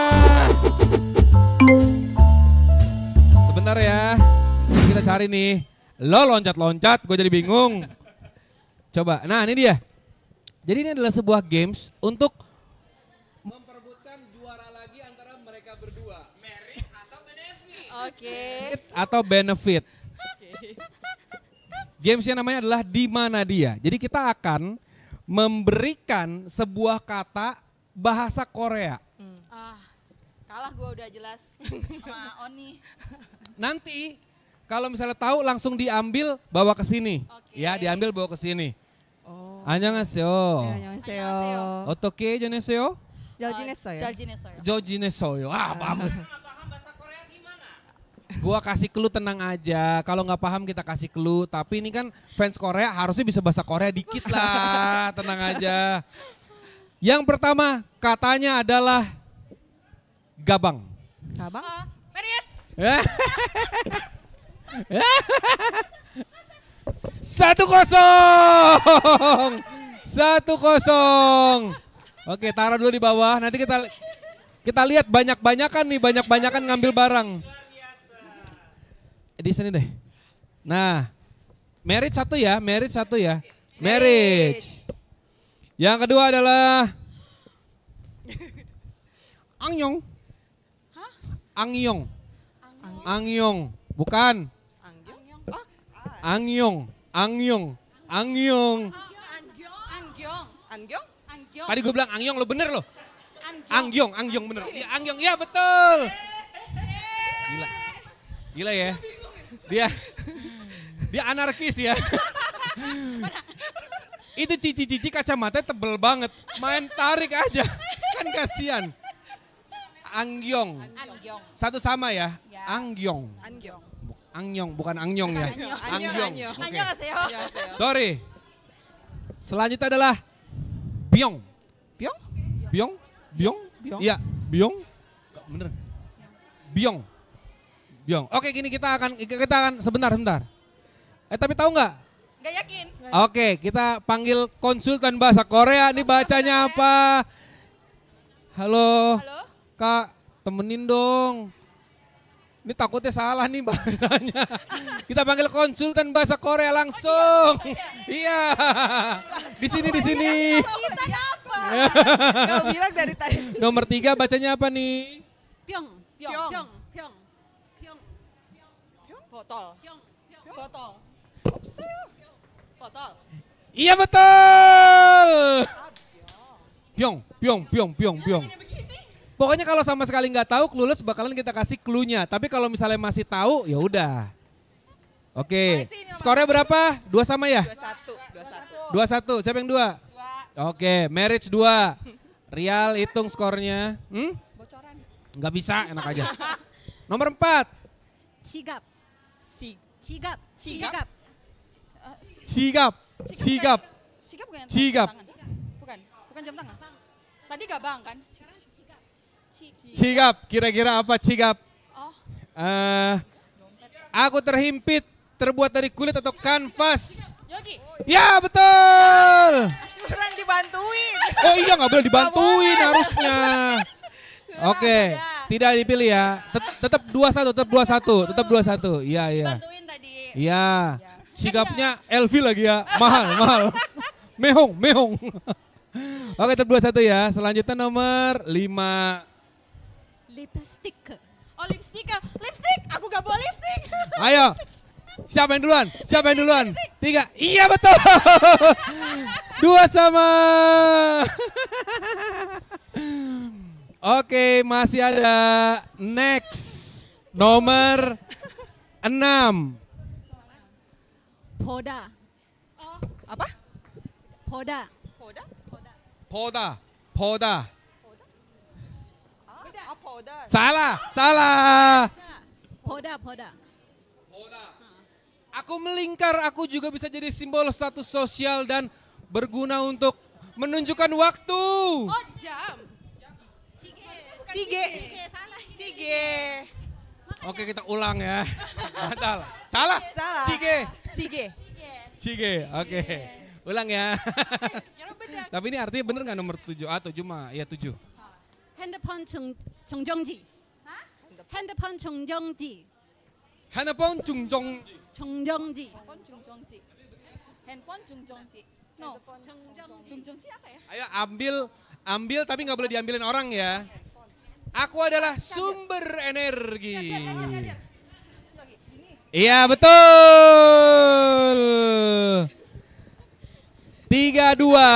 Sebentar ya. Kita cari nih. Lo loncat-loncat, gue jadi bingung. Coba, nah ini dia. Jadi ini adalah sebuah games untuk memperebutkan juara lagi antara mereka berdua. Merit atau benefit. Oke. Okay. Atau benefit. Gamesnya namanya adalah di mana dia. Jadi kita akan memberikan sebuah kata bahasa Korea. Hmm. Ah, kalah gue udah jelas sama Oni. Nanti kalau misalnya tahu langsung diambil bawa ke sini. Okay. Ya, diambil bawa ke sini. Oh. Annyeonghaseyo. Iya, annyeonghaseyo. Otoke joneseyo. Jorjinesoyo. Ah, Jorjinesoyo. Jorjinesoyo. Ah, bagus. gua kasih clue tenang aja. Kalau nggak paham kita kasih clue. Tapi ini kan fans Korea harusnya bisa bahasa Korea dikit lah. tenang aja. Yang pertama katanya adalah gabang. Gabang? Uh, Satu kosong. Satu kosong. Oke, taruh dulu di bawah. Nanti kita kita lihat banyak-banyakan nih, banyak-banyakan ngambil barang di sini deh. Nah, marriage satu ya, marriage satu ya. Marriage. Yang kedua adalah Angyong. Hah? Angyong. Angyong. Bukan. Angyong. Oh. Angyong. Angyong. Angyong. Angyong. Angyong. Angyong. Tadi gue bilang Angyong lo bener lo. Angyong, Angyong bener. Iya Angyong, iya betul. Gila. Gila ya dia dia anarkis ya. Itu cici-cici kacamata tebel banget. Main tarik aja. Kan kasihan. Anggyong. Satu sama ya. ya. Anggyong. Anggyong. bukan Angyong ya. Angyong. Okay. Iya, Sorry. Selanjutnya adalah biong biong biong biong Iya, biong biong Biong. Biong, Oke, gini kita akan kita akan sebentar sebentar. Eh tapi tahu nggak? Gak yakin. Oke, kita panggil konsultan bahasa Korea. Nih bacanya apa? Halo. Halo. Kak, temenin dong. Ini takutnya salah nih bahasanya. Kita panggil konsultan bahasa Korea langsung. Oh, iya. iya, iya. iya. Di sini di sini. Kita apa? bilang dari tadi. Nomor tiga bacanya apa nih? Pyong. Pyong. Pyong. Botol. Botol. Botol. Iya betul. Pyong, pyong, pyong, pyong, pyong. Pokoknya kalau sama sekali nggak tahu lulus bakalan kita kasih clue Tapi kalau misalnya masih tahu ya udah. Oke. Okay. Skornya berapa? Dua sama ya? Dua satu. Dua satu. Siapa yang dua? Oke, okay. marriage dua. real hitung skornya. Hmm? Nggak bisa, enak aja. Nomor empat. Sigap. Sigap. Sigap. Sigap. Sigap. Sigap bukan Sigap. Bukan. Bukan jam tangan. Tadi gabang kan? Sigap. Kira-kira apa sigap? Oh. Eh, aku terhimpit terbuat dari kulit atau kanvas. Yogi. Ya betul. Kurang dibantuin. Oh iya nggak boleh dibantuin harusnya. Iya, Oke, okay. Iya. tidak dipilih ya. tetap dua satu, tetap dua satu, tetap dua satu. Iya iya. Bantuin tadi. Iya. iya. Sikapnya Elvi lagi ya, mahal mahal. mehong mehong. Oke, tetap dua satu ya. Selanjutnya nomor lima. Lipstick. Oh lipstick, lipstick. Aku gak buat lipstick. Ayo, Siapa yang duluan? Siapa yang duluan? Tiga. Iya betul. Dua sama. Oke, masih ada next nomor 6. Poda. Oh. Apa? Poda. Poda? Poda. Poda. Poda. Poda. Oh, poda. Salah, salah. Poda, poda. Poda. Aku melingkar, aku juga bisa jadi simbol status sosial dan berguna untuk menunjukkan waktu. Oh, jam. Sige. Sige. Oke kita ulang ya. Batal. Salah. Salah. Sige. Sige. Sige. Oke. Ulang ya. Tapi ini artinya bener nggak nomor tujuh? Ah tujuh mah. Iya tujuh. Handphone Chung Chung ji. Handphone Chung ji. Handphone Chung Jong. Chung ji. Handphone Chung jong Handphone No. Chung apa ya? Ayo ambil, ambil tapi nggak boleh diambilin orang ya. Aku adalah sumber energi. Iya betul. Tiga dua.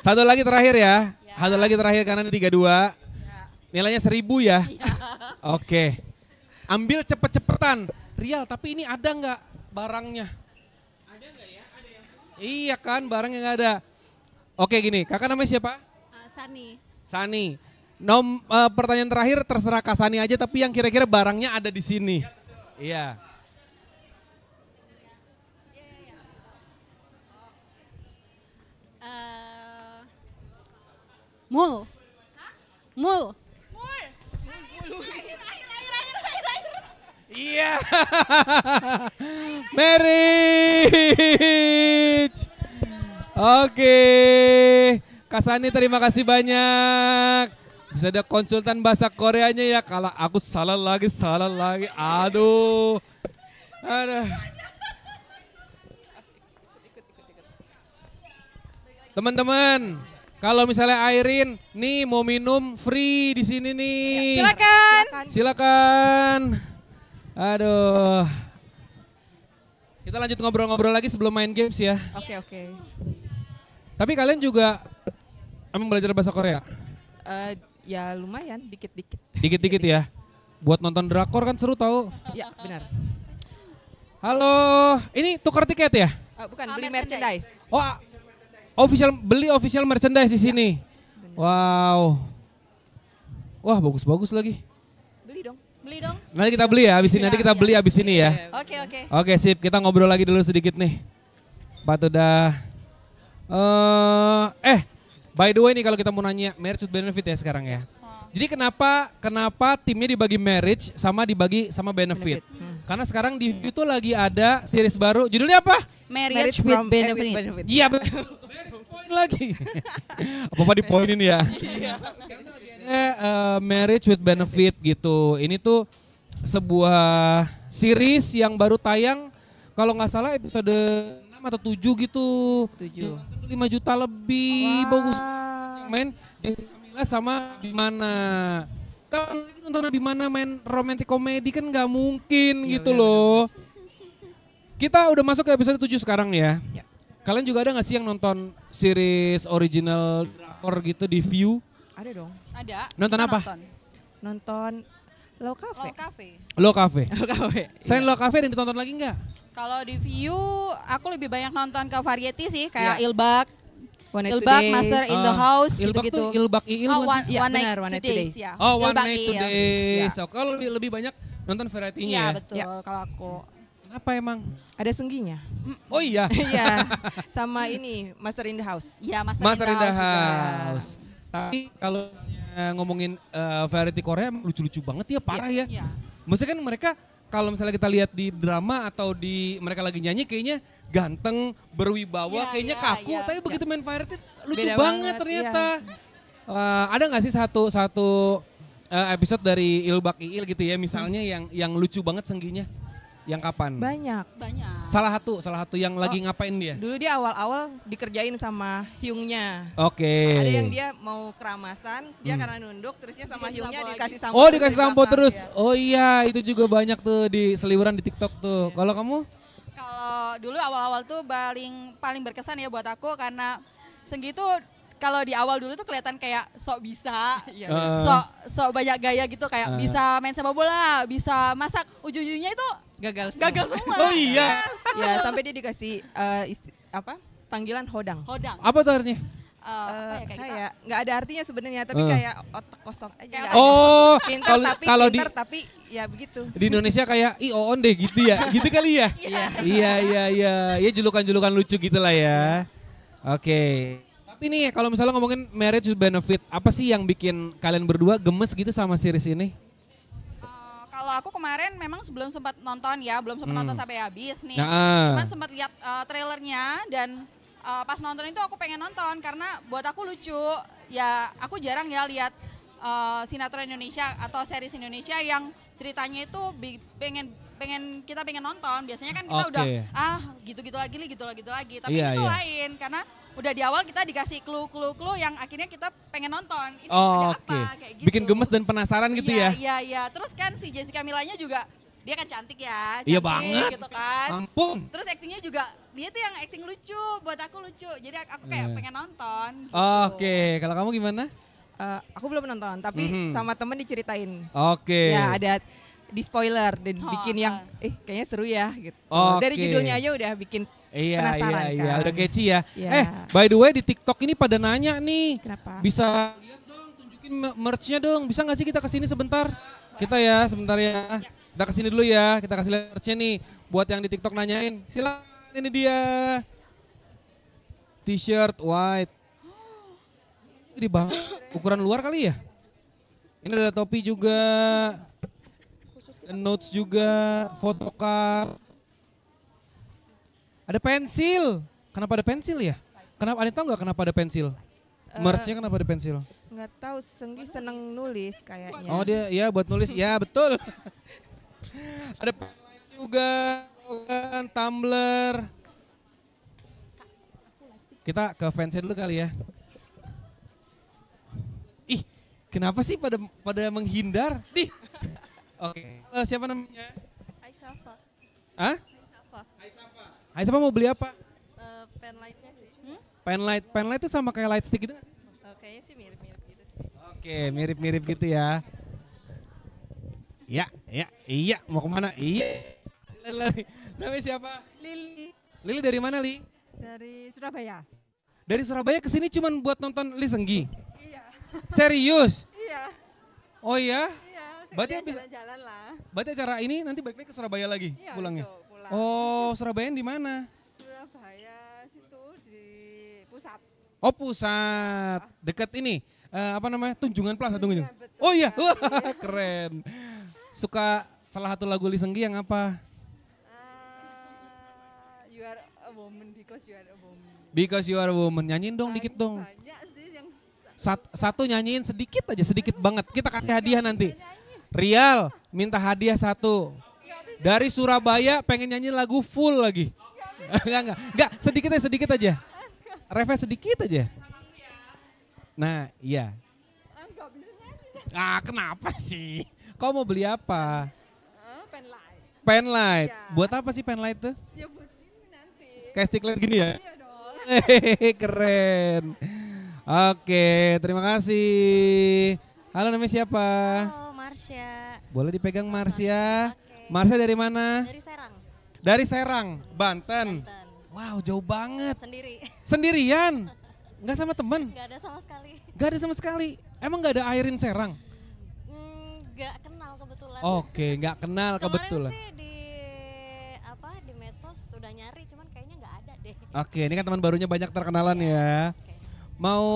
Satu lagi terakhir ya. ya. Satu lagi terakhir karena ini tiga dua. Ya. Nilainya seribu ya. Iya. Oke. Ambil cepet-cepetan. Rial, tapi ini ada nggak barangnya? Ada nggak ya? Ada yang Iya kan, barangnya nggak ada. Oke gini, kakak namanya siapa? Uh, Sani. Sani. Nom uh, pertanyaan terakhir terserah Kak Sani aja tapi yang kira-kira barangnya ada di sini. Iya. iya. Eh, mul. mul. Hah? Mul. Mul. Iya. Marriage. Oke. Kasani terima kasih banyak. Bisa ada konsultan bahasa Koreanya ya. Kalau aku salah lagi, salah lagi. Aduh. Aduh. Teman-teman, kalau misalnya Airin nih mau minum free di sini nih. silakan. Silakan. Aduh. Kita lanjut ngobrol-ngobrol lagi sebelum main games ya. Oke, okay, oke. Okay. Tapi kalian juga emang belajar bahasa Korea? Uh, ya lumayan, dikit-dikit. Dikit-dikit ya. Buat nonton drakor kan seru tau. Iya, benar. Halo, ini tukar tiket ya? Uh, bukan, oh, beli merchandise. merchandise. Oh, ah, official beli official merchandise di iya. sini. Ya, wow. Wah, bagus-bagus lagi. Beli dong. Beli dong. Nanti kita beli ya, abis ini ya, nanti kita ya. beli abis ini ya. Oke, okay, oke. Okay. Oke, okay, sip. Kita ngobrol lagi dulu sedikit nih. Pak udah Uh, eh, by the way nih kalau kita mau nanya marriage with benefit ya sekarang ya. Hmm. Jadi kenapa kenapa timnya dibagi marriage sama dibagi sama benefit? benefit. Hmm. Karena sekarang di View tuh lagi ada series baru. Judulnya apa? Marriage, marriage with, benefit. Iya. benefit. Iya, marriage point lagi. Apa-apa ya. Iya. eh, uh, marriage with benefit gitu. Ini tuh sebuah series yang baru tayang kalau nggak salah episode 6 atau tujuh gitu. Tujuh. Lima juta lebih Wah. bagus. Main Jessica Mila sama gimana? kan untuk nonton mana main romantic komedi kan nggak mungkin ya, gitu bener, iya, loh. Iya, iya. Kita udah masuk ke episode 7 sekarang ya. ya. Kalian juga ada gak sih yang nonton series original drakor gitu di View? Ada dong. Ada. Nonton Kita apa? Nonton. nonton Low Cafe. Low Cafe. Low Cafe. saya Cafe. Selain Lo Cafe ada yang ditonton lagi nggak? Kalau di view, aku lebih banyak nonton ke variety sih, kayak yeah. Ilbak, One Night Ilbak, today. Master in the ah. House, Ilbak gitu-gitu. Tuh Ilbak Iil, oh, one, yeah, one, night one Night Days. Yeah. Ya. Oh, One Ilbak Night Today. Ya. Days. Yeah. Oh, kalau lebih, lebih banyak nonton variety-nya yeah, Iya, ya. betul. Yeah. Kalau aku. Kenapa emang? Ada sengginya. Oh iya? Iya, sama ini, Master in the House. Iya, Master, Master in the, in the House. house. Tapi kalau ngomongin uh, variety Korea lucu-lucu banget ya, parah yeah. ya. Yeah. Maksudnya kan mereka kalau misalnya kita lihat di drama atau di mereka lagi nyanyi kayaknya ganteng, berwibawa, ya, kayaknya ya, kaku, ya, tapi ya. begitu main Fire Tit lucu banget, banget ternyata. Ya. Uh, ada nggak sih satu satu eh, episode dari Ilbak Iil gitu ya misalnya hmm. yang yang lucu banget sengginya? Yang kapan? Banyak. Banyak. Salah satu, salah satu yang oh, lagi ngapain dia? Dulu dia awal-awal dikerjain sama Hyungnya. Oke. Okay. ada yang dia mau keramasan, dia hmm. karena nunduk, terusnya sama dia Hyungnya dikasih sampo. Oh, dikasih sampo terus. Ya. Oh iya, itu juga banyak tuh di seliburan di TikTok tuh. Yeah. Kalau kamu? Kalau dulu awal-awal tuh paling paling berkesan ya buat aku karena segitu kalau di awal dulu tuh kelihatan kayak sok bisa, uh, sok sok banyak gaya gitu kayak uh, bisa main sepak bola, bisa masak. Ujung-ujungnya itu gagal semua. gagal semua oh iya ya sampai dia dikasih uh, eh, isti, apa panggilan hodang hodang apa tuh artinya Uh, ya, eh, kayak, gitu? kayak nggak ada artinya sebenarnya tapi uh. kayak otak kosong aja kayak oh pintar kalo, tapi kalau pintar di, tapi ya begitu di Indonesia kayak i on deh gitu ya gitu kali ya iya. iya iya iya ya julukan julukan lucu gitulah ya iya. oke okay. tapi nih kalau misalnya ngomongin marriage benefit apa sih yang bikin kalian berdua gemes gitu sama series ini kalau aku kemarin memang sebelum sempat nonton ya, belum sempat hmm. nonton sampai habis nih. Nah. Ah. Cuman sempat lihat uh, trailernya dan uh, pas nonton itu aku pengen nonton karena buat aku lucu. Ya aku jarang ya lihat uh, sinetron Indonesia atau series Indonesia yang ceritanya itu pengen pengen kita pengen nonton biasanya kan kita okay. udah ah gitu-gitu lagi gitu lagi gitu lagi tapi yeah, itu yeah. lain karena udah di awal kita dikasih clue-clue-clue yang akhirnya kita pengen nonton. Ini oh, ada apa kayak gitu. Bikin gemes dan penasaran gitu iya, ya. Iya, iya. Terus kan si Jessica Milanya juga dia kan cantik ya, cantik iya banget. gitu kan. Ampun. Terus aktingnya juga dia tuh yang acting lucu, buat aku lucu. Jadi aku kayak yeah. pengen nonton. Gitu. Oke, okay. kalau kamu gimana? Uh, aku belum nonton, tapi mm -hmm. sama temen diceritain. Oke. Okay. Ya ada di spoiler dan oh, bikin yang eh kayaknya seru ya gitu. Okay. Dari judulnya aja udah bikin Iya, iya, Penasaran iya, kan? Ya? iya. Udah kecil ya. Yeah. Eh, by the way di TikTok ini pada nanya nih. Kenapa? Bisa lihat dong, tunjukin merchnya dong. Bisa nggak sih kita kesini sebentar? Kita ya, sebentar ya. Kita kesini dulu ya. Kita kasih lihat merchnya nih. Buat yang di TikTok nanyain, silakan ini dia. T-shirt white. Ini bang, ukuran luar kali ya? Ini ada topi juga. Notes juga, photocard. Ada pensil. Kenapa ada pensil ya? Kenapa ada tahu nggak kenapa ada pensil? Eh, Merchnya kenapa ada pensil? Nggak tahu, Senggi seneng nulis kayaknya. Oh dia, ya buat nulis, ya betul. ada juga, kan, tumbler. Kita ke fansnya dulu kali ya. Ih, kenapa sih pada pada menghindar? Di. Oke. Okay. Uh, eh, siapa namanya? Aisafa. Hah? Aisyah mau beli apa? Uh, pen lightnya sih. Hmm? Pen light, pen light itu sama kayak light stick gitu Oke sih? Eh, kayaknya sih mirip-mirip gitu sih. Oke, mirip-mirip gitu ya. Iya, iya, iya, mau kemana? Iya. Nama namanya siapa? Lili. Lili dari mana, Li? Dari Surabaya. Dari Surabaya ke sini cuma buat nonton Li Senggi? Iya. Serius? iya. Oh iya? Iya, berarti jalan-jalan lah. Berarti acara ini nanti baik-baik ke Surabaya lagi iya, pulangnya? so. Oh, Surabaya di mana? Surabaya situ di pusat. Oh, pusat. Dekat ini. Uh, apa namanya? Tunjungan Plaza Tunjungan. Iya, betul, oh iya, Wah, keren. Suka salah satu lagu Lisenggi yang apa? Uh, you are a woman because you are a woman. Because you are a woman. Nyanyiin dong banyak, dikit dong. Sat, satu nyanyiin sedikit aja, sedikit banget. Kita kasih hadiah nanti. Rial minta hadiah satu. Dari Surabaya pengen nyanyi lagu full lagi. Enggak, enggak. Enggak, sedikit aja, sedikit aja. Refes sedikit aja. Nah, iya. Ah, ah, kenapa sih? Kau mau beli apa? Ah, penlight. Penlight. Ya. Buat apa sih penlight tuh? Ya buat ini nanti. Kayak stick light gini ya? Iya dong. Keren. Oke, terima kasih. Halo namanya siapa? Halo, Marsha. Boleh dipegang Marsha? Marsha dari mana? Dari Serang. Dari Serang, Banten. Banten. Wow, jauh banget. Sendiri. Sendirian. Enggak sama temen? Enggak ada sama sekali. Enggak ada sama sekali. Emang enggak ada Airin Serang? Enggak mm, kenal kebetulan. Oke, enggak kenal Kemarin Sih di apa di medsos sudah nyari cuman kayaknya enggak ada deh. Oke, ini kan teman barunya banyak terkenalan yeah. ya. Okay. Mau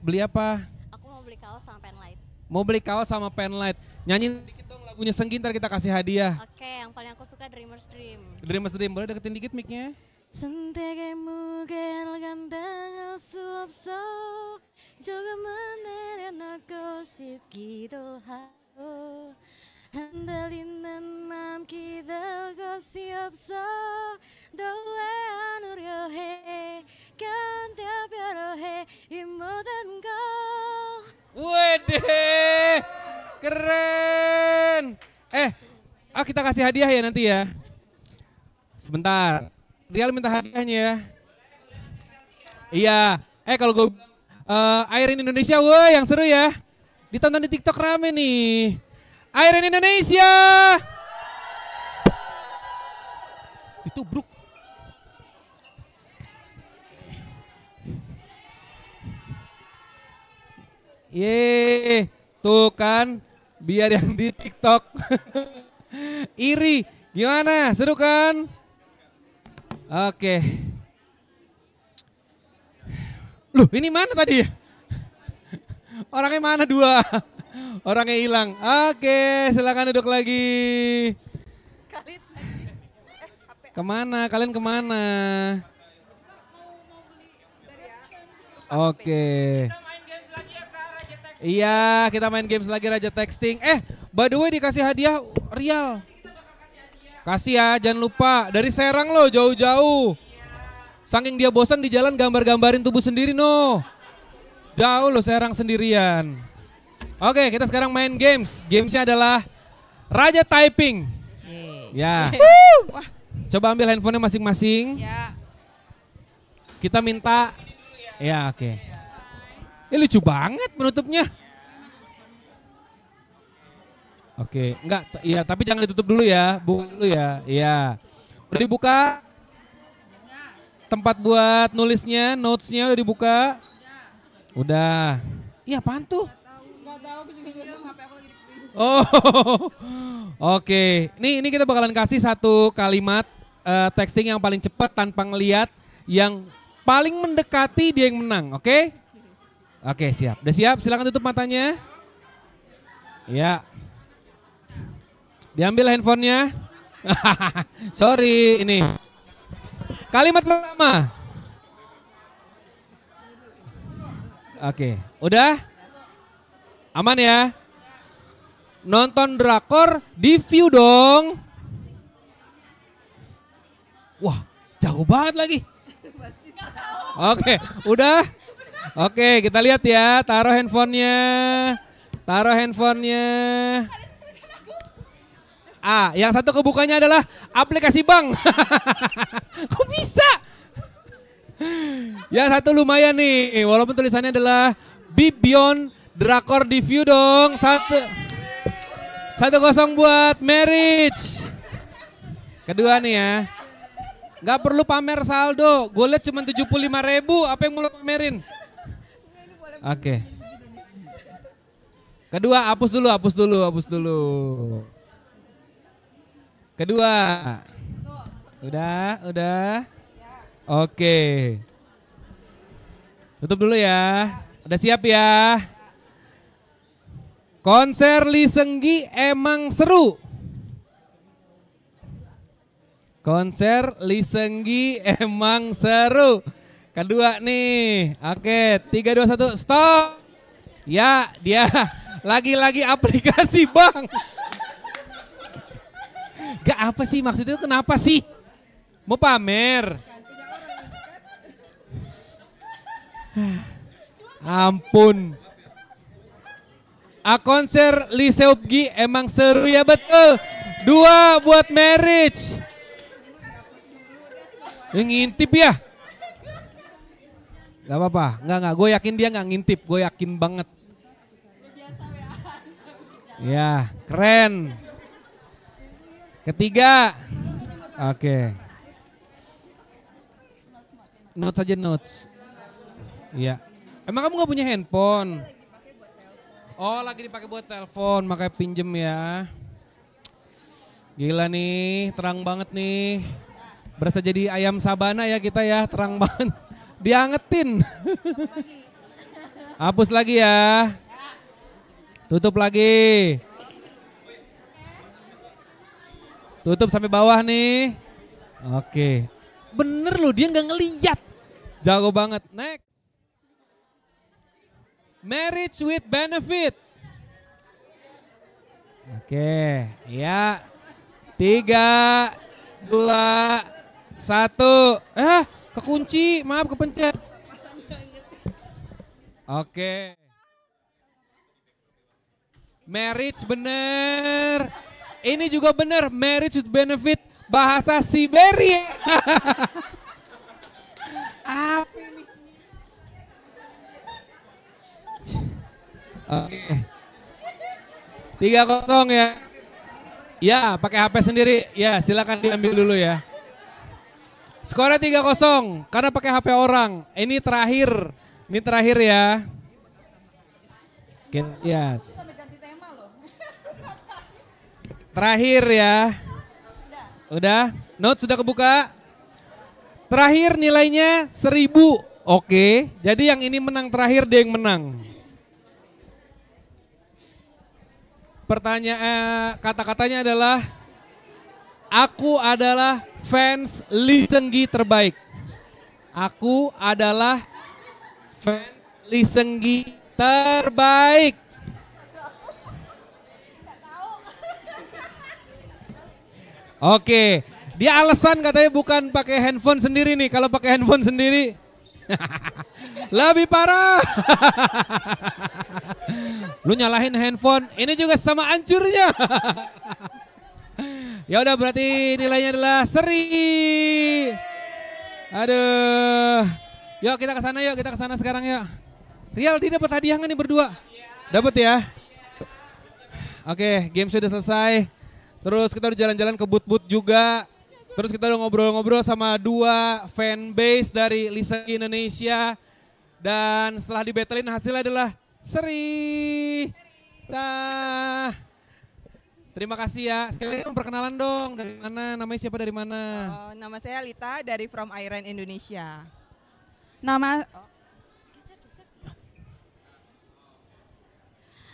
beli apa? Aku mau beli kaos sama penlight. Mau beli kaos sama penlight. Nyanyi sedikit lagunya Senggi senggintar kita kasih hadiah. Oke, yang paling aku suka Dreamer's Dream. Dreamer's Dream, boleh deketin dikit mic-nya. Sentege mujer gandang al suap sok Joga menere no gosip gido hao Handalinan mam kidal gosip sok Dowe anur yo he Kante apiaro he Imodan go Wede Keren. Eh, ah kita kasih hadiah ya nanti ya. Sebentar. Rial minta hadiahnya ya. Iya. Eh kalau gue uh, Airin Indonesia, wah yang seru ya. Ditonton di TikTok rame nih. Airin Indonesia. Itu bro. Yeay, tuh kan biar yang di TikTok. Iri, gimana? Seru kan? Oke. Okay. Loh, ini mana tadi? Orangnya mana dua? Orangnya hilang. Oke, okay, silakan duduk lagi. Kemana? Kalian kemana? Oke. Okay. Iya, kita main games lagi Raja Texting. Eh, by the way dikasih hadiah real. Kasih ya, jangan lupa. Dari Serang loh, jauh-jauh. Saking dia bosan di jalan gambar-gambarin tubuh sendiri, no. Jauh loh Serang sendirian. Oke, kita sekarang main games. Gamesnya adalah Raja Typing. Ya. Coba ambil handphonenya masing-masing. Ya. Kita minta. Ya, oke. Okay. Ini eh, lucu banget penutupnya. Oke, enggak, iya tapi jangan ditutup dulu ya, buka dulu ya, iya. Udah dibuka? Tempat buat nulisnya, notesnya udah dibuka? Udah. Iya apaan tuh? Oh, oke. Okay. Ini ini kita bakalan kasih satu kalimat uh, texting yang paling cepat tanpa ngeliat yang paling mendekati dia yang menang, oke? Okay? Oke siap. Udah siap? Silahkan tutup matanya. Ya. Diambil handphonenya. Sorry ini. Kalimat pertama. Oke, udah? Aman ya? Nonton drakor di view dong. Wah, jago banget lagi. Oke, udah? Oke, kita lihat ya. Taruh handphonenya. Taruh handphonenya. Ah, yang satu kebukanya adalah aplikasi bank. Kok bisa? yang satu lumayan nih, eh, walaupun tulisannya adalah Bibion Drakor di dong. Satu satu kosong buat marriage. Kedua nih ya. Gak perlu pamer saldo, gue liat cuma 75 ribu, apa yang mau pamerin? Oke. Kedua, hapus dulu, hapus dulu, hapus dulu. Kedua. Udah, udah. Oke. Tutup dulu ya. Udah siap ya? Konser Lisenggi emang seru. Konser Lisenggi emang seru. Kedua kan nih. Oke, tiga dua satu stop. Ya, dia lagi-lagi aplikasi, Bang. Gak apa sih maksudnya kenapa sih? Mau pamer. Ampun. A konser Liseupgi emang seru ya betul. Dua buat marriage. Yang ngintip ya. Gak apa-apa, nggak nggak. Gue yakin dia nggak ngintip, gue yakin banget. Ya, keren. Ketiga, oke. Okay. Notes aja notes. Iya. Emang kamu gak punya handphone? Oh, lagi dipakai buat telepon, makanya pinjem ya. Gila nih, terang banget nih. Berasa jadi ayam sabana ya kita ya, terang banget diangetin. Hapus lagi ya. Tutup lagi. Tutup sampai bawah nih. Oke. Bener loh dia nggak ngeliat. Jago banget. Next. Marriage with benefit. Oke, ya. Tiga, dua, satu. Eh, Kekunci, maaf kepencet. Oke. Marriage bener. Ini juga bener, marriage with benefit bahasa Siberia. Apa ini? Oke. Tiga kosong ya. Ya, pakai HP sendiri. Ya, silakan diambil dulu ya. Skornya tiga kosong karena pakai HP orang. Ini terakhir. Ini terakhir ya. ya. Terakhir ya. Udah? Note sudah kebuka? Terakhir nilainya seribu. Oke. Jadi yang ini menang terakhir dia yang menang. Pertanyaan eh, kata-katanya adalah Aku adalah fans Lisenggi terbaik. Aku adalah fans Lisenggi terbaik. Oke, dia alasan katanya bukan pakai handphone sendiri nih. Kalau pakai handphone sendiri lebih parah. Lu nyalahin handphone, ini juga sama ancurnya. ya udah berarti nilainya adalah seri. Aduh. Yuk kita ke sana yuk, kita ke sana sekarang yuk. real di dapat hadiah nggak nih berdua? Dapat ya. Oke, game sudah selesai. Terus kita udah jalan-jalan ke but-but juga. Terus kita udah ngobrol-ngobrol sama dua fanbase dari Lisa Indonesia. Dan setelah dibetelin hasilnya adalah seri. Nah. Terima kasih ya. Sekali lagi perkenalan dong. Dari mana? Namanya siapa dari mana? Uh, nama saya Lita dari From Iron Indonesia. Nama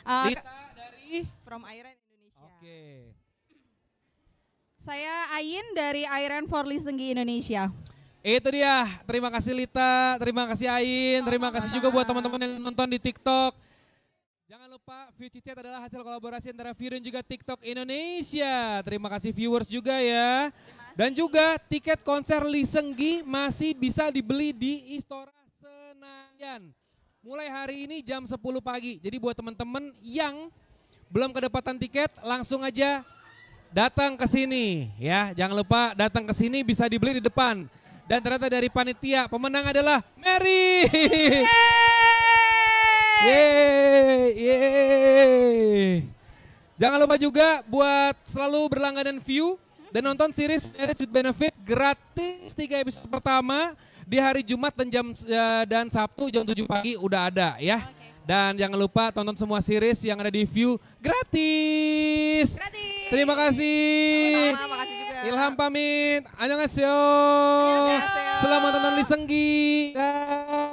Uh, Lita dari From Iron Indonesia. Oke. Okay. Saya Ain dari Iron for Listening Indonesia. Itu dia. Terima kasih Lita, terima kasih Ain, terima kasih juga buat teman-teman yang nonton di TikTok. Jangan lupa View Cicet adalah hasil kolaborasi antara View dan juga TikTok Indonesia. Terima kasih viewers juga ya. Dan juga tiket konser Lisenggi masih bisa dibeli di Istora Senayan. Mulai hari ini jam 10 pagi. Jadi buat teman-teman yang belum kedapatan tiket langsung aja datang ke sini ya. Jangan lupa datang ke sini bisa dibeli di depan. Dan ternyata dari panitia pemenang adalah Mary. Yeay. Yeay! Yeay! Jangan lupa juga buat selalu berlangganan view dan nonton series Marriage with Benefit gratis tiga episode pertama di hari Jumat dan jam eh, dan Sabtu jam 7 pagi udah ada ya. Dan jangan lupa tonton semua series yang ada di view gratis. Gratis. Terima kasih. Terima kasih Ilham pamit. Annyeonghaseyo. Annyeonghaseyo. Selamat datang di Senggi. Dah.